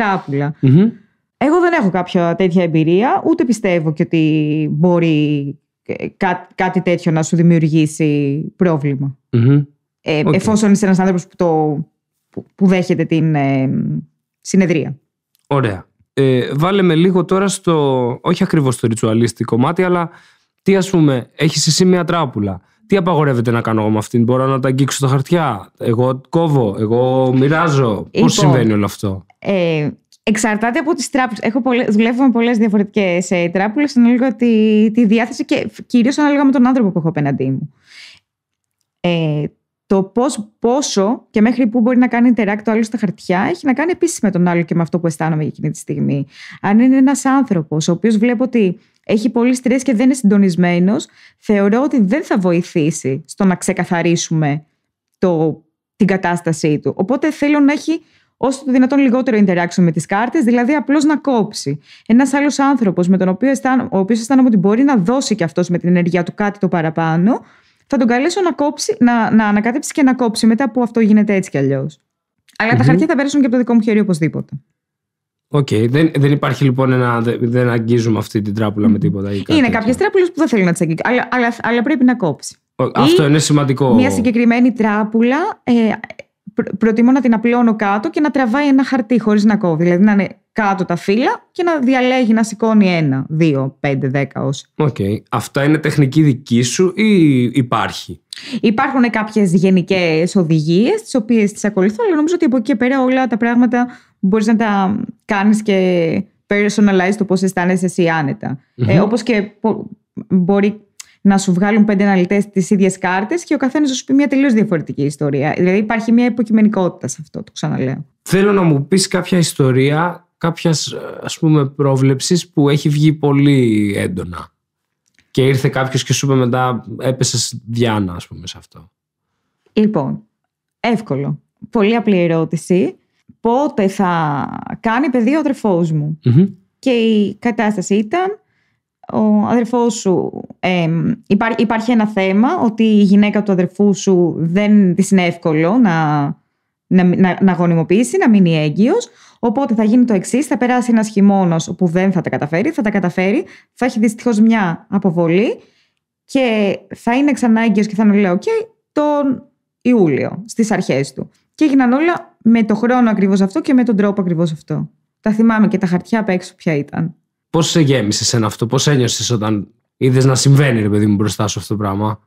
Εγώ δεν έχω κάποια τέτοια εμπειρία, ούτε πιστεύω και ότι μπορεί ε, κάτι τέτοιο να σου δημιουργήσει πρόβλημα ε, εφόσον είσαι ένας άνθρωπος που, που, που δέχεται την ε, συνεδρία. Ωραία. Ε, βάλε λίγο τώρα στο, όχι ακριβώς στο ριτσουαλίστικο κομμάτι, αλλά τι ας πούμε, έχεις εσύ μια τράπουλα. Τι απαγορεύεται να κάνω εγώ με αυτήν, μπορώ να τα αγγίξω στα χαρτιά, εγώ κόβω, εγώ μοιράζω. Λοιπόν, συμβαίνει όλο αυτό. Ε, Εξαρτάται από τις τράπουλες. Έχω δουλεύω με πολλές διαφορετικές ε, τράπουλες, ανάλογα τη, τη διάθεση και κυρίως ανάλογα με τον άνθρωπο που έχω απέναντί μου. Ε, το πώς, πόσο και μέχρι πού μπορεί να κάνει interact το άλλος στα χαρτιά έχει να κάνει επίσης με τον άλλο και με αυτό που αισθάνομαι για εκείνη τη στιγμή. Αν είναι ένας άνθρωπος ο οποίος βλέπω ότι έχει πολύ στρες και δεν είναι συντονισμένος, θεωρώ ότι δεν θα βοηθήσει στο να ξεκαθαρίσουμε το, την κατάστασή του. Οπότε θέλω να έχει όσο το δυνατόν λιγότερο interaction με τις κάρτες, δηλαδή απλώς να κόψει. Ένας άλλος άνθρωπος με τον οποίο αισθάνομαι, ο οποίος αισθάνομαι ότι μπορεί να δώσει και αυτός με την ενέργεια του κάτι το παραπάνω, θα τον καλέσω να, κόψει, να, να ανακατέψει και να κόψει μετά που αυτό γίνεται έτσι κι αλλιώς. τα χαρτιά θα πέρασουν και από το δικό μου χέρι οπωσδήποτε. Οκ. Okay. Δεν, δεν υπάρχει λοιπόν ένα. Δεν αγγίζουμε αυτή την τραπουλα με τίποτα. Ή κάτι είναι κάποιε τράπουλες που δεν θέλει να τις αγγίξει, αλλά, αλλά, πρέπει να κόψει. αυτό είναι σημαντικό. Μια συγκεκριμένη τράπουλα ε, προτιμώ να την απλώνω κάτω και να τραβάει ένα χαρτί χωρίς να κόβει. Δηλαδή να είναι κάτω τα φύλλα και να διαλέγει να σηκώνει ένα, δύο, πέντε, δέκα ως. Οκ. Okay. Αυτά είναι τεχνική δική σου ή υπάρχει. Υπάρχουν κάποιες γενικές οδηγίες... τις οποίες τις ακολουθώ, αλλά νομίζω ότι από εκεί και πέρα όλα τα πράγματα μπορείς να τα κάνεις και personalize το πώς αισθανεσαι αισθάνεσαι εσύ άνετα. Ε, Όπως και μπορεί να σου βγάλουν πέντε αναλυτές τις ίδιες κάρτες και ο καθένας να σου πει μια τελείως διαφορετική ιστορία. Δηλαδή υπάρχει μια υποκειμενικότητα σε αυτό, το ξαναλέω. Θέλω να μου πεις κάποια ιστορία κάποιας ας πούμε πρόβλεψης που έχει βγει πολύ έντονα. Και ήρθε κάποιος και σου είπε μετά έπεσες διάνα, ας πούμε σε αυτό. Λοιπόν, εύκολο. Πολύ απλή ερώτηση. Πότε θα κάνει παιδί ο αδερφός μου. Και η κατάσταση ήταν ο αδερφός σου υπάρχει ένα θέμα ότι η γυναίκα του αδερφού σου δεν της είναι εύκολο να να, να, να γονιμοποιήσει, να μείνει έγκυος. Οπότε θα γίνει το εξής: θα περάσει ένας χειμώνας που δεν θα τα καταφέρει, θα τα καταφέρει, θα έχει δυστυχώς μια αποβολή και θα είναι ξανά έγκυος και θα είναι λέω: τον Ιούλιο, στις αρχές του. Και έγιναν όλα με το χρόνο ακριβώς αυτό και με τον τρόπο ακριβώς αυτό. Τα θυμάμαι και τα χαρτιά απ' έξω ποια ήταν. Πώς σε γέμισες ένα αυτό, πώς ένιωσες όταν είδες να συμβαίνει, ρε παιδί μου, μπροστά σου αυτό το πράγμα.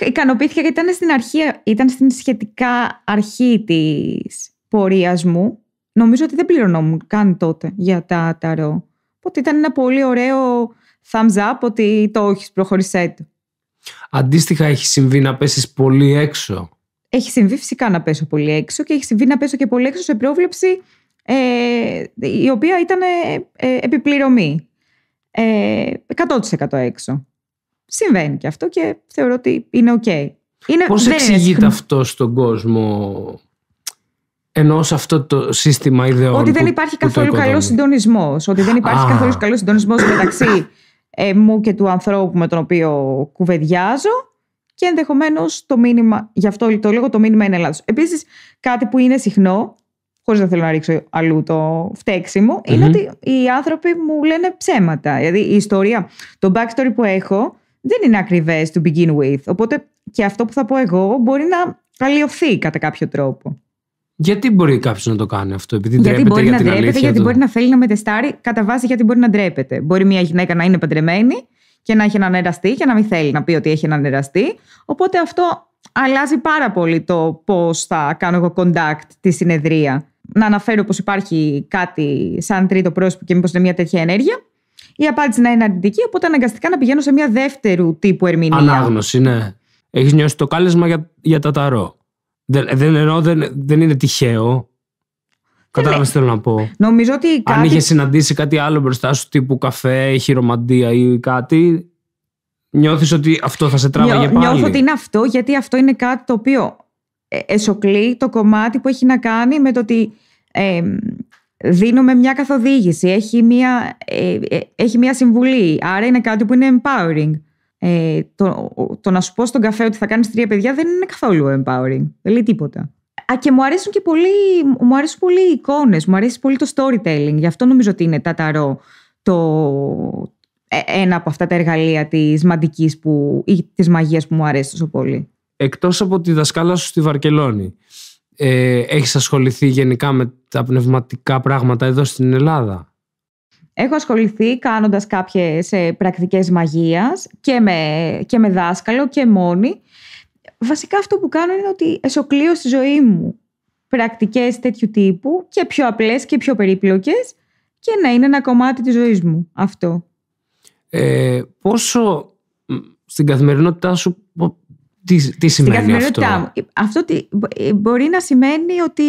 Ε, ικανοποιήθηκα γιατί ήταν στην αρχή, ήταν στην σχετικά αρχή της πορείας μου. Νομίζω ότι δεν πληρωνόμουν καν τότε για τα ταρό. Οπότε ήταν ένα πολύ ωραίο thumbs up ότι το έχεις προχωρήσει έτσι. Αντίστοιχα έχει συμβεί να πέσεις πολύ έξω. Έχει συμβεί φυσικά να πέσω πολύ έξω και έχει συμβεί να πέσω και πολύ έξω σε πρόβλεψη ε, η οποία ήταν ε, ε επιπληρωμή. 100% ε, έξω συμβαίνει και αυτό και θεωρώ ότι είναι οκ. Είναι, Πώς εξηγείται αυτό στον κόσμο ενώ σε αυτό το σύστημα ιδεών Ότι δεν υπάρχει καθόλου καλό συντονισμός. Ότι δεν υπάρχει καθόλου καλός συντονισμός μεταξύ ε, μου και του ανθρώπου με τον οποίο κουβεντιάζω και ενδεχομένως το μήνυμα, γι' αυτό το λέω, το μήνυμα είναι λάθος. Επίσης, κάτι που είναι συχνό, χωρίς να θέλω να ρίξω αλλού το φταίξιμο, είναι ότι οι άνθρωποι μου λένε ψέματα. Δηλαδή, η ιστορία, το backstory που έχω δεν είναι ακριβές to begin with. Οπότε και αυτό που θα πω εγώ μπορεί να αλλοιωθεί κατά κάποιο τρόπο. Γιατί μπορεί κάποιος να το κάνει αυτό, επειδή γιατί ντρέπεται μπορεί για να την ντρέπεται, αλήθεια Γιατί μπορεί να θέλει να μετεστάρει, κατά βάση γιατί μπορεί να ντρέπεται. Μπορεί μια γυναίκα να είναι παντρεμένη και να έχει έναν εραστή και να μην θέλει να πει ότι έχει έναν εραστή. Οπότε αυτό αλλάζει πάρα πολύ το πώς θα κάνω εγώ contact τη συνεδρία. Να αναφέρω πως υπάρχει κάτι σαν τρίτο πρόσωπο και μήπως είναι μια τέτοια ενέργεια η απάντηση να είναι αρνητική, οπότε αναγκαστικά να πηγαίνω σε μια δεύτερη τύπου ερμηνεία. Ανάγνωση, ναι. Έχεις νιώσει το κάλεσμα για, για τα ταρό. Δεν, δεν εννοώ, δεν, δεν είναι τυχαίο. Κατάλαβες τι θέλω να πω. Νομίζω ότι. Αν κάτι... είχες συναντήσει κάτι άλλο μπροστά σου, τύπου καφέ, χειρομαντία ή κάτι, νιώθεις ότι αυτό θα σε τράβαγε για πάλι. Νιώθω ότι είναι αυτό, γιατί αυτό είναι κάτι το οποίο ε, εσωκλεί το κομμάτι που έχει να κάνει με το ότι ε, δίνουμε μια καθοδήγηση, έχει μια, ε, ε, έχει μια συμβουλή. Άρα είναι κάτι που είναι empowering. Ε, το, το να σου πω στον καφέ ότι θα κάνεις τρία παιδιά δεν είναι καθόλου empowering. Δεν λέει τίποτα. Α, και μου αρέσουν και πολύ, μου αρέσουν πολύ οι εικόνες, μου αρέσει πολύ το storytelling. Γι' αυτό νομίζω ότι είναι ταταρό το, ε, ένα από αυτά τα εργαλεία της μαντικής που, ή της μαγείας που μου αρέσει τόσο πολύ. Εκτός από τη δασκάλα σου στη Βαρκελόνη, ε, έχεις ασχοληθεί γενικά με τα πνευματικά πράγματα εδώ στην Ελλάδα. Έχω ασχοληθεί κάνοντας κάποιες ε, πρακτικές μαγείας και με, και με δάσκαλο και μόνη. Βασικά αυτό που κάνω είναι ότι εσωκλείω στη ζωή μου πρακτικές τέτοιου τύπου και πιο απλές και πιο περίπλοκες και να είναι ένα κομμάτι της ζωής μου αυτό. Ε, πόσο στην καθημερινότητά σου τι, τι σημαίνει αυτό. Μου. Αυτό ε, μπορεί να σημαίνει ότι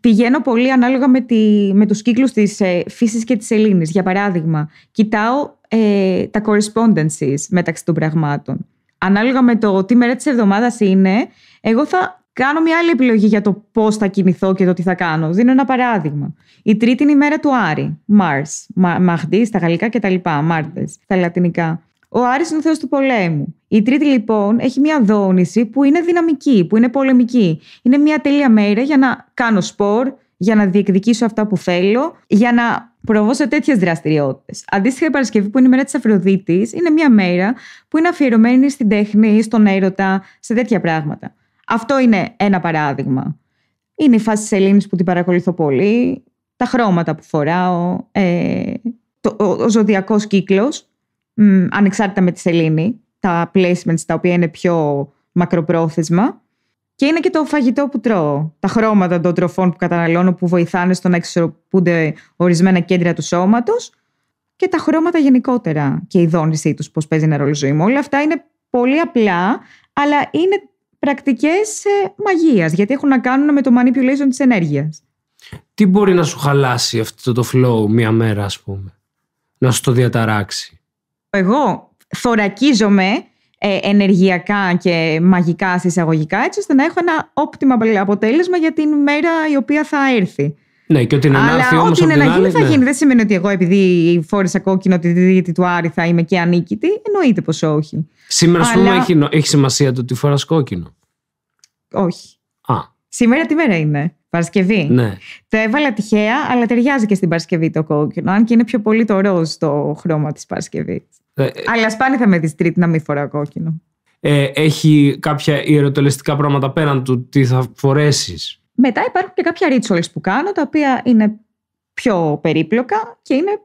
πηγαίνω πολύ ανάλογα με, τη, με τους κύκλους της ε, φύσης και της σελήνης. Για παράδειγμα, κοιτάω ε, τα correspondences μεταξύ των πραγμάτων. Ανάλογα με το τι μέρα της εβδομάδας είναι, εγώ θα κάνω μια άλλη επιλογή για το πώς θα κινηθώ και το τι θα κάνω. Δίνω ένα παράδειγμα. Η τρίτη είναι η μέρα του Άρη, Mars, Μαχδί, στα γαλλικά κτλ. Μάρτες στα λατινικά. Ο Άρης είναι ο θεός του πολέμου. Η τρίτη λοιπόν έχει μια δόνηση που είναι δυναμική, που είναι πολεμική. Είναι μια τελεία μέρα για να κάνω σπορ, για να διεκδικήσω αυτά που θέλω, για να προβώ σε τέτοιες δραστηριότητες. Αντίστοιχα, η Παρασκευή, που είναι η μέρα της Αφροδίτης, είναι μια μέρα που είναι αφιερωμένη στην τέχνη, στον έρωτα, σε τέτοια πράγματα. Αυτό είναι ένα παράδειγμα. Είναι η φάση της Ελλήνης που την παρακολουθώ πολύ, τα χρώματα που φοράω, ε, το, ο, ο ζωδιακός κύκλος ανεξάρτητα με τη σελήνη, τα placements τα οποία είναι πιο μακροπρόθεσμα. Και είναι και το φαγητό που τρώω. Τα χρώματα των τροφών που καταναλώνω που βοηθάνε στο να εξισορροπούνται ορισμένα κέντρα του σώματος και τα χρώματα γενικότερα και η δόνησή τους, πώς παίζει ένα ρόλο ζωή μου. Όλα αυτά είναι πολύ απλά, αλλά είναι πρακτικές ε, μαγείας γιατί έχουν να κάνουν με το manipulation της ενέργειας. Τι μπορεί να σου χαλάσει αυτό το flow μία μέρα, ας πούμε, να σου το διαταράξει εγώ θωρακίζομαι ε, ενεργειακά και μαγικά εισαγωγικά, έτσι ώστε να έχω ένα όπτιμα αποτέλεσμα για την μέρα η οποία θα έρθει. Ναι, και ότι είναι Αλλά να ό,τι είναι να γίνει θα ναι. γίνει. Δεν σημαίνει ότι εγώ επειδή φόρεσα κόκκινο τη Τρίτη του Άρη θα είμαι και ανίκητη. Εννοείται πως όχι. Σήμερα, ας πούμε, έχει, έχει σημασία το ότι φοράς κόκκινο. Όχι. Α. Σήμερα τι μέρα είναι. Παρασκευή. Ναι. Τα έβαλα τυχαία, αλλά ταιριάζει και στην Παρασκευή το κόκκινο. Αν και είναι πιο πολύ το ροζ το χρώμα της Παρασκευής. Ε, ε, αλλά σπάνια θα με δει τρίτη να μην φορά κόκκινο. Ε, έχει κάποια ιεροτελεστικά πράγματα πέραν του τι θα φορέσεις. Μετά υπάρχουν και κάποια rituals που κάνω, τα οποία είναι πιο περίπλοκα και είναι,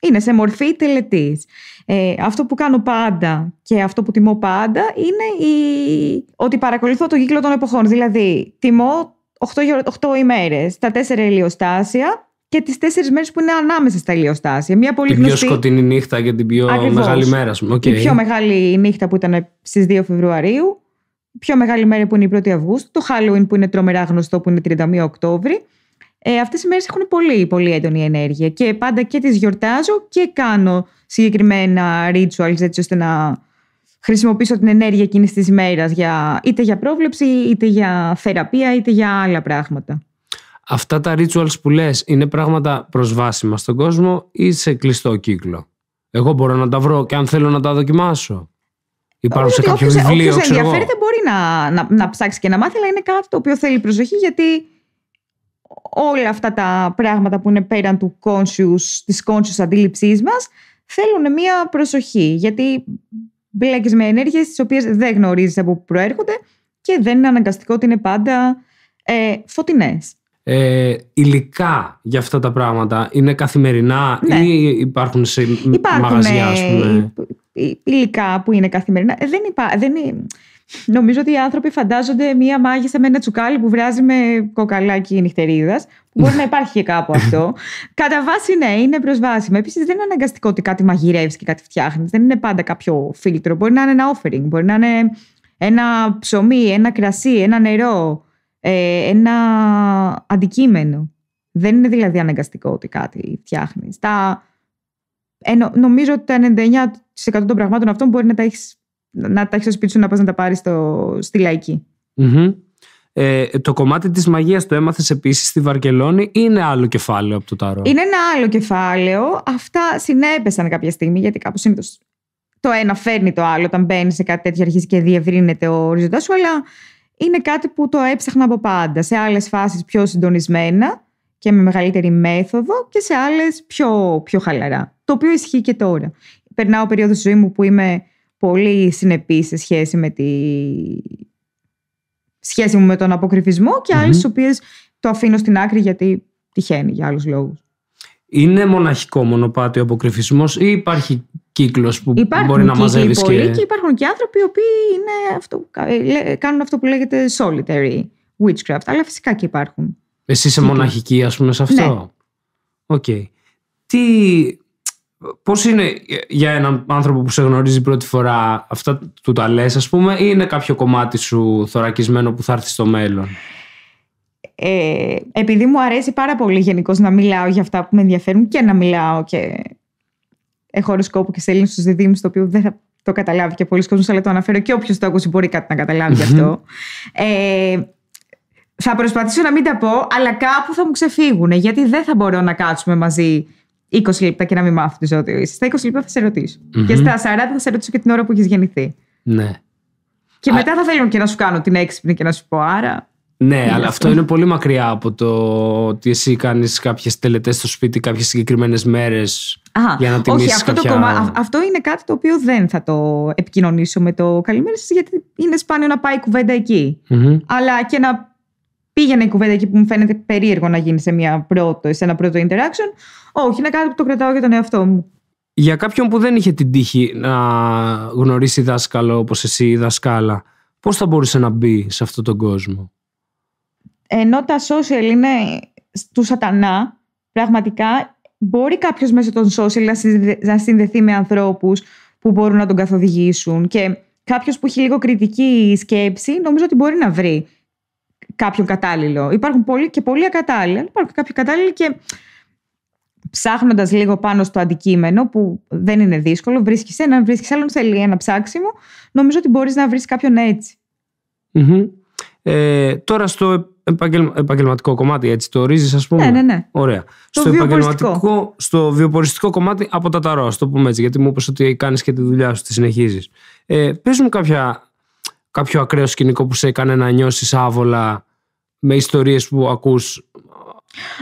είναι σε μορφή τελετής. Ε, αυτό που κάνω πάντα και αυτό που τιμώ πάντα είναι η... ότι παρακολουθώ το κύκλο των εποχών. Δηλαδή, τιμώ 8, 8 ημέρες, τα 4 ηλιοστάσια και τις 4 μέρες που είναι ανάμεσα στα ηλιοστάσια. Μια πολύ την πιο σκοτεινή νύχτα και την πιο μεγάλη μέρα, πούμε. Okay. Η πιο μεγάλη νύχτα που ήταν στις 2 Φεβρουαρίου, η πιο μεγάλη μέρα που είναι η 1η Αυγούστου, το Halloween που είναι τρομερά γνωστό που είναι 31 Οκτώβρη. Ε, Αυτές οι μέρες έχουν πολύ, πολύ έντονη ενέργεια και πάντα και τις γιορτάζω και κάνω συγκεκριμένα rituals έτσι ώστε να χρησιμοποιήσω την ενέργεια εκείνης της ημέρα για, είτε για πρόβλεψη, είτε για θεραπεία, είτε για άλλα πράγματα. Αυτά τα rituals που λες είναι πράγματα προσβάσιμα στον κόσμο ή σε κλειστό κύκλο. Εγώ μπορώ να τα βρω και αν θέλω να τα δοκιμάσω. Υπάρχουν σε κάποιο βιβλίο. Όποιος ενδιαφέρει δεν μπορεί να, να, να ψάξει και να μάθει, αλλά είναι κάτι το οποίο θέλει προσοχή γιατί όλα αυτά τα πράγματα που είναι πέραν του conscious, της conscious αντίληψής μας θέλουν μια προσοχή γιατί μπλέκεις με ενέργειες τις οποίες δεν γνωρίζεις από πού προέρχονται και δεν είναι αναγκαστικό ότι είναι πάντα ε, φωτεινές. Ε, υλικά για αυτά τα πράγματα είναι καθημερινά ναι. ή υπάρχουν σε υπάρχουν, μαγαζιά, ας πούμε. Υλικά που είναι καθημερινά. Ε, δεν, υπά, δεν, Νομίζω ότι οι άνθρωποι φαντάζονται μία μάγισσα με ένα τσουκάλι που βράζει με κοκαλάκι νυχτερίδας. Μπορεί να υπάρχει και κάπου αυτό. Κατά βάση, ναι, είναι προσβάσιμο. Επίσης, δεν είναι αναγκαστικό ότι κάτι μαγειρεύεις και κάτι φτιάχνεις. Δεν είναι πάντα κάποιο φίλτρο. Μπορεί να είναι ένα offering, μπορεί να είναι ένα ψωμί, ένα κρασί, ένα νερό, ε, ένα αντικείμενο. Δεν είναι δηλαδή αναγκαστικό ότι κάτι φτιάχνεις. νομίζω ότι τα 99% των πραγμάτων αυτών μπορεί να τα έχεις να τα έχεις στο σπίτι σου να πας να τα πάρεις στη λαικη Ε, το κομμάτι της μαγείας το έμαθες επίσης στη Βαρκελόνη είναι άλλο κεφάλαιο από το ταρό. Είναι ένα άλλο κεφάλαιο. Αυτά συνέπεσαν κάποια στιγμή γιατί κάπως συνήθως το ένα φέρνει το άλλο όταν μπαίνεις σε κάτι τέτοιο αρχίζει και διευρύνεται ο οριζοντάς σου αλλά είναι κάτι που το έψαχνα από πάντα σε άλλες φάσεις πιο συντονισμένα και με μεγαλύτερη μέθοδο και σε άλλες πιο, πιο χαλαρά το οποίο ισχύει και τώρα. Περνάω περίοδο ζωή μου που είμαι πολύ συνεπής σε σχέση με τη σχέση μου με τον αποκρυφισμό και άλλες mm-hmm. οποίες το αφήνω στην άκρη γιατί τυχαίνει για άλλους λόγους. Είναι μοναχικό μονοπάτι ο αποκρυφισμός ή υπάρχει κύκλος που μπορεί να μαζεύει και... Υπάρχουν και υπάρχουν και άνθρωποι οι οποίοι είναι αυτό, ε, κάνουν αυτό που λέγεται solitary witchcraft, αλλά φυσικά και υπάρχουν. Εσύ είσαι μοναχική ας πούμε σε αυτό. Ναι. Okay. Τι Πώς είναι για έναν άνθρωπο που σε γνωρίζει πρώτη φορά αυτά του τα λες, ας πούμε, ή είναι κάποιο κομμάτι σου θωρακισμένο που θα έρθει στο μέλλον. Ε, επειδή μου αρέσει πάρα πολύ γενικώς να μιλάω για αυτά που με ενδιαφέρουν και να μιλάω και έχω κόπο και στέλνω στους διδήμου, το οποίο δεν θα το καταλάβει και πολλοί κόσμοι, αλλά το αναφέρω και όποιος το ακούσει μπορεί κάτι να καταλάβει γι' αυτό. Ε, θα προσπαθήσω να μην τα πω, αλλά κάπου θα μου ξεφύγουν, γιατί δεν θα μπορώ να κάτσουμε μαζί 20 λεπτά και να μην μάθω τη ζωή Στα 20 λεπτά θα σε ρωτησω mm-hmm. Και στα 40 θα σε ρωτήσω και την ώρα που έχεις γεννηθεί. Ναι. Και μετά θα θέλουν και να σου κάνω την έξυπνη και να σου πω άρα. Ναι, αλλά αυτό είναι πολύ μακριά από το ότι εσύ κάνεις κάποιες τελετές στο σπίτι κάποιες συγκεκριμένες μέρες για να τιμήσεις αυτό, κάποια... το αυτό είναι κάτι το οποίο δεν θα το επικοινωνήσω με το καλημέρα σας, γιατί είναι σπάνιο να πάει κουβέντα Αλλά και να πήγαινε η κουβέντα εκεί που μου φαίνεται περίεργο να γίνει σε, μια πρώτο, σε ένα πρώτο interaction. Όχι, είναι κάτι που το κρατάω για τον εαυτό μου. Για κάποιον που δεν είχε την τύχη να γνωρίσει δάσκαλο όπως εσύ ή δασκάλα, πώς θα μπορούσε να μπει σε αυτόν τον κόσμο. Ενώ τα social είναι του σατανά, πραγματικά μπορεί κάποιος μέσα των social να συνδεθεί με ανθρώπους που μπορούν να τον καθοδηγήσουν και κάποιος που έχει λίγο κριτική σκέψη νομίζω ότι μπορεί να βρει κάποιον κατάλληλο. Υπάρχουν πολλοί και πολλοί ακατάλληλοι, αλλά υπάρχουν κάποιοι κατάλληλοι και ψάχνοντας λίγο πάνω στο αντικείμενο που δεν είναι δύσκολο, βρίσκεις ένα, βρίσκεις άλλο, θέλει ένα ψάξιμο, νομίζω ότι μπορείς να βρεις κάποιον έτσι. Mm-hmm. Ε, τώρα στο επαγγελμα... επαγγελματικό κομμάτι, έτσι το ορίζει, ας πούμε. Ναι, ναι, ναι. Ωραία. στο, επαγγελματικό, στο βιοποριστικό κομμάτι από τα ταρό, ας το πούμε έτσι, γιατί μου είπες ότι κάνεις και τη δουλειά σου, τη συνεχίζεις. Ε, μου κάποια κάποιο ακραίο σκηνικό που σε έκανε να νιώσεις άβολα με ιστορίες που ακούς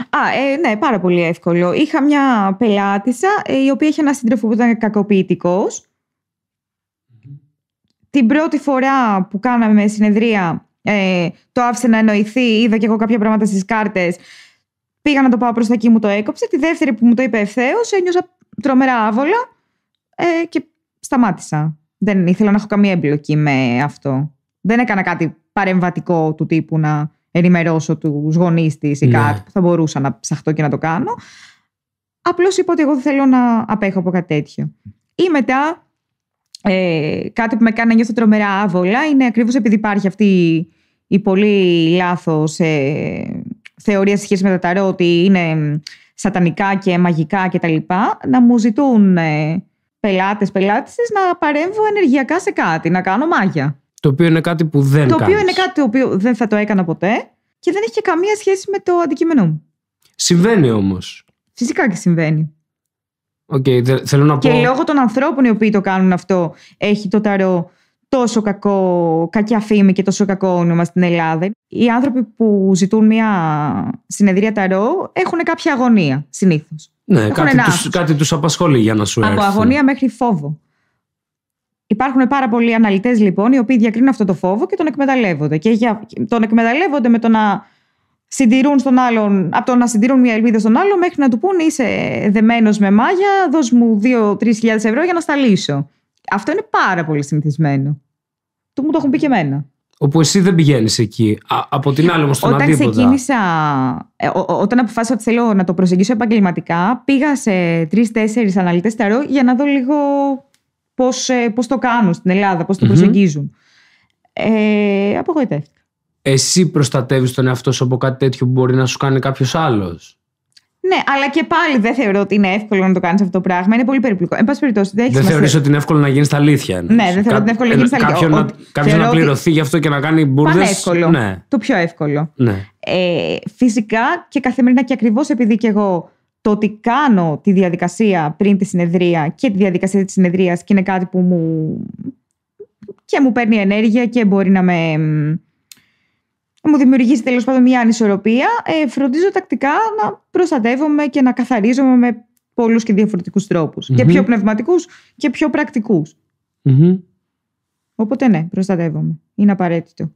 Α, ε, ναι, πάρα πολύ εύκολο. Είχα μια πελάτησα ε, η οποία είχε ένα σύντροφο που ηταν κακοποιητικός. Την πρώτη φορά που κάναμε συνεδρία ε, το άφησε να εννοηθεί, είδα και εγώ κάποια πράγματα στις κάρτες. Πήγα να το πάω προς τα εκεί, μου το έκοψε. Τη δεύτερη που μου το είπε ευθέως, ένιωσα τρομερά άβολα ε, και σταμάτησα δεν ήθελα να έχω καμία εμπλοκή με αυτό. Δεν έκανα κάτι παρεμβατικό του τύπου να ενημερώσω τους γονείς της ή ναι. κάτι που θα μπορούσα να ψαχτώ και να το κάνω. Απλώς είπα ότι εγώ δεν θέλω να απέχω από κάτι τέτοιο. Ή μετά, ε, κάτι που με κάνει να νιώθω τρομερά άβολα είναι ακριβώς επειδή υπάρχει αυτή η πολύ λάθος ε, θεωρία σε σχέση με τα ταρό ότι είναι σατανικά και μαγικά κτλ. Και να μου ζητούν. Ε, πελάτες, πελάτησες να παρέμβω ενεργειακά σε κάτι, να κάνω μάγια. Το οποίο είναι κάτι που δεν Το οποίο είναι κάτι το δεν θα το έκανα ποτέ και δεν έχει καμία σχέση με το αντικείμενό μου. Συμβαίνει όμως. Φυσικά και συμβαίνει. Okay, δε, θέλω να πω... Και λόγω των ανθρώπων οι οποίοι το κάνουν αυτό, έχει το ταρό τόσο κακό, κακιά φήμη και τόσο κακό όνομα στην Ελλάδα. Οι άνθρωποι που ζητούν μια συνεδρία ταρό έχουν κάποια αγωνία συνήθως. Ναι, κάτι τους, κάτι απασχολεί για να σου έρθει. Από αγωνία μέχρι φόβο. Υπάρχουν πάρα πολλοί αναλυτές λοιπόν οι οποίοι διακρίνουν αυτό το φόβο και τον εκμεταλλεύονται. Και για... τον εκμεταλλεύονται με το να συντηρούν στον άλλον, από να συντηρούν μια ελπίδα στον άλλον μέχρι να του πούν είσαι δεμένος με μάγια, δώσ' μου 2-3 ευρώ για να σταλίσω. Αυτό είναι πάρα πολύ συνηθισμένο. Του μου το έχουν πει και εμένα όπου εσύ δεν πηγαίνεις εκεί. από την άλλη, όμως, στον όταν Ξεκίνησα, ε, όταν αποφάσισα ότι θέλω να το προσεγγίσω επαγγελματικά, πήγα σε τρει-τέσσερι αναλυτέ ταρό για να δω λίγο πώς ε, πώς το κάνουν στην Ελλάδα, πώς το προσεγγίζουν. Ε, απογοητεύτηκα. Εσύ προστατεύεις τον εαυτό σου από κάτι τέτοιο που μπορεί να σου κάνει κάποιος άλλος. Ναι, αλλά και πάλι δεν θεωρώ ότι είναι εύκολο να το κάνεις αυτό το πράγμα. Είναι πολύ περιπλοκό. Εν πάση περιπτώσει, δεν έχει Δεν θεωρείς ότι είναι εύκολο να γίνεις τα αλήθεια. Ναι, δεν θεωρώ ότι είναι εύκολο να γίνεις τα αλήθεια. Κάποιο, να πληρωθεί γι' αυτό και να κάνει μπουρδες. εύκολο. Ναι. Το πιο εύκολο. Ναι. Ε, φυσικά και καθημερινά και ακριβώς επειδή και εγώ το ότι κάνω τη διαδικασία πριν τη συνεδρία και τη διαδικασία της συνεδρίας και είναι κάτι που μου. και μου παίρνει ενέργεια και μπορεί να με μου δημιουργήσει τέλος πάντων μια ανισορροπία, ε, φροντίζω τακτικά να προστατεύομαι και να καθαρίζομαι με πολλούς και διαφορετικούς Και πιο πνευματικούς και πιο πρακτικου Οπότε ναι, προστατεύομαι. Είναι απαραίτητο.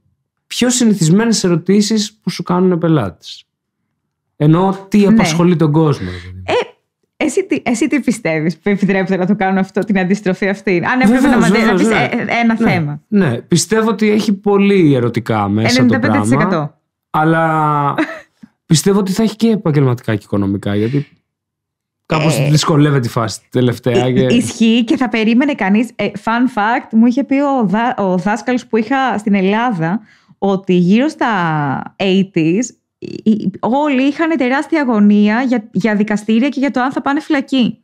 Πιο συνηθισμένες ερωτήσεις που σου κάνουν πελάτε. Ενώ τι ναι. απασχολεί τον κόσμο. Ε, εσύ τι, εσύ τι πιστεύεις που επιτρέπεται να το κάνουν αυτό, την αντιστροφή αυτή, Αν έπρεπε να ναι. ε, ε, ένα ναι. θέμα. Ναι, πιστεύω ότι έχει πολύ ερωτικά μέσα. 95%. Το πράγμα, αλλά πιστεύω ότι θα έχει και επαγγελματικά και οικονομικά. Γιατί κάπως ε, δυσκολεύεται η φάση τελευταία. Και... Ισχύει και θα περίμενε κανείς. Ε, fun fact, μου είχε πει ο, δα, ο δάσκαλος που είχα στην Ελλάδα ότι γύρω στα 80s όλοι είχαν τεράστια αγωνία για, για δικαστήρια και για το αν θα πάνε φυλακή.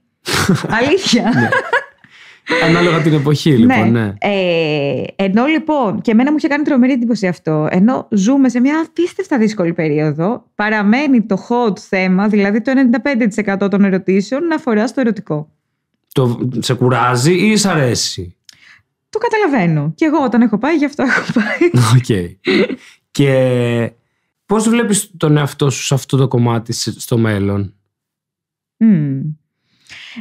Αλήθεια. Ναι. Ανάλογα την εποχή, ναι. λοιπόν. Ναι. Ε, ενώ λοιπόν, και εμένα μου είχε κάνει τρομερή εντύπωση αυτό, ενώ ζούμε σε μια απίστευτα δύσκολη περίοδο, παραμένει το hot θέμα, δηλαδή το 95% των ερωτήσεων να αφορά στο ερωτικό. Το, σε κουράζει ή σ' αρέσει. Το καταλαβαίνω. Και εγώ όταν έχω πάει, γι' αυτό έχω πάει. Οκ. Okay. και Πώς βλέπεις τον εαυτό σου σε αυτό το κομμάτι στο μέλλον? Mm.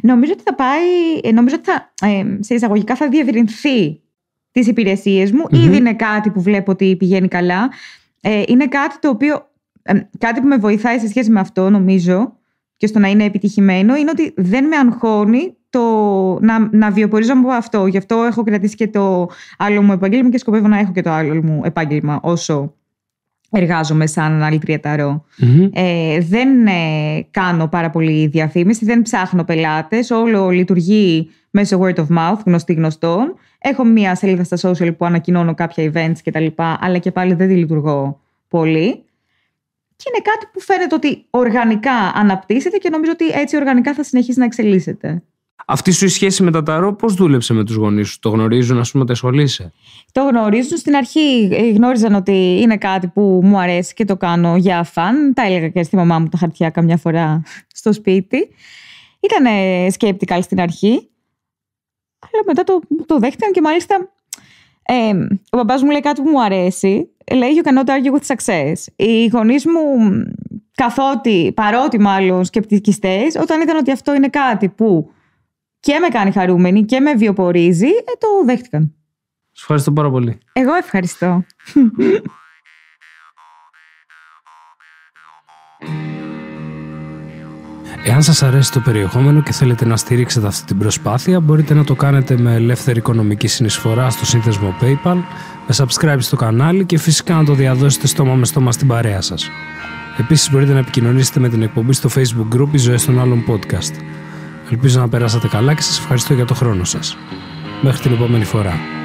Νομίζω ότι θα πάει, ε, νομίζω ότι ε, σε εισαγωγικά θα διευρυνθεί τις υπηρεσίες μου. mm Ήδη είναι κάτι που βλέπω ότι πηγαίνει καλά. Ε, είναι κάτι το οποίο, ε, κάτι που με βοηθάει σε σχέση με αυτό νομίζω και στο να είναι επιτυχημένο είναι ότι δεν με αγχώνει το να, να βιοπορίζω από αυτό. Γι' αυτό έχω κρατήσει και το άλλο μου επάγγελμα και σκοπεύω να έχω και το άλλο μου επάγγελμα όσο εργάζομαι σαν αναλυτρία Ε, δεν ε, κάνω πάρα πολύ διαφήμιση, δεν ψάχνω πελάτες, όλο λειτουργεί μέσω word of mouth, γνωστή γνωστών. Έχω μία σελίδα στα social που ανακοινώνω κάποια events κτλ, αλλά και πάλι δεν τη λειτουργώ πολύ. Και είναι κάτι που φαίνεται ότι οργανικά αναπτύσσεται και νομίζω ότι έτσι οργανικά θα συνεχίσει να εξελίσσεται. Αυτή σου η σχέση με τα ταρό, πώς δούλεψε με τους γονείς σου, Το γνωρίζουν, ας πούμε, τα ασχολείσαι. Το γνωρίζουν. Στην αρχή ε, γνώριζαν ότι είναι κάτι που μου αρέσει και το κάνω για φαν. Τα έλεγα και στη μαμά μου τα χαρτιά καμιά φορά στο σπίτι. Ήταν σκέπτικα στην αρχή. Αλλά μετά το, το δέχτηκαν και μάλιστα ε, ο παπά μου λέει κάτι που μου αρέσει. Λέει You cannot argue with success. Οι γονείς μου, καθότι, παρότι μάλλον σκεπτικιστές, όταν είδαν ότι αυτό είναι κάτι που και με κάνει χαρούμενη και με βιοπορίζει, ε, το δέχτηκαν. Σου ευχαριστώ πάρα πολύ. Εγώ ευχαριστώ. Εάν σας αρέσει το περιεχόμενο και θέλετε να στηρίξετε αυτή την προσπάθεια, μπορείτε να το κάνετε με ελεύθερη οικονομική συνεισφορά στο σύνθεσμο PayPal, με subscribe στο κανάλι και φυσικά να το διαδώσετε στόμα με στόμα στην παρέα σας. Επίσης μπορείτε να επικοινωνήσετε με την εκπομπή στο Facebook group «Η ζωές των άλλων podcast». Ελπίζω να περάσατε καλά και σας ευχαριστώ για το χρόνο σας. Μέχρι την επόμενη φορά.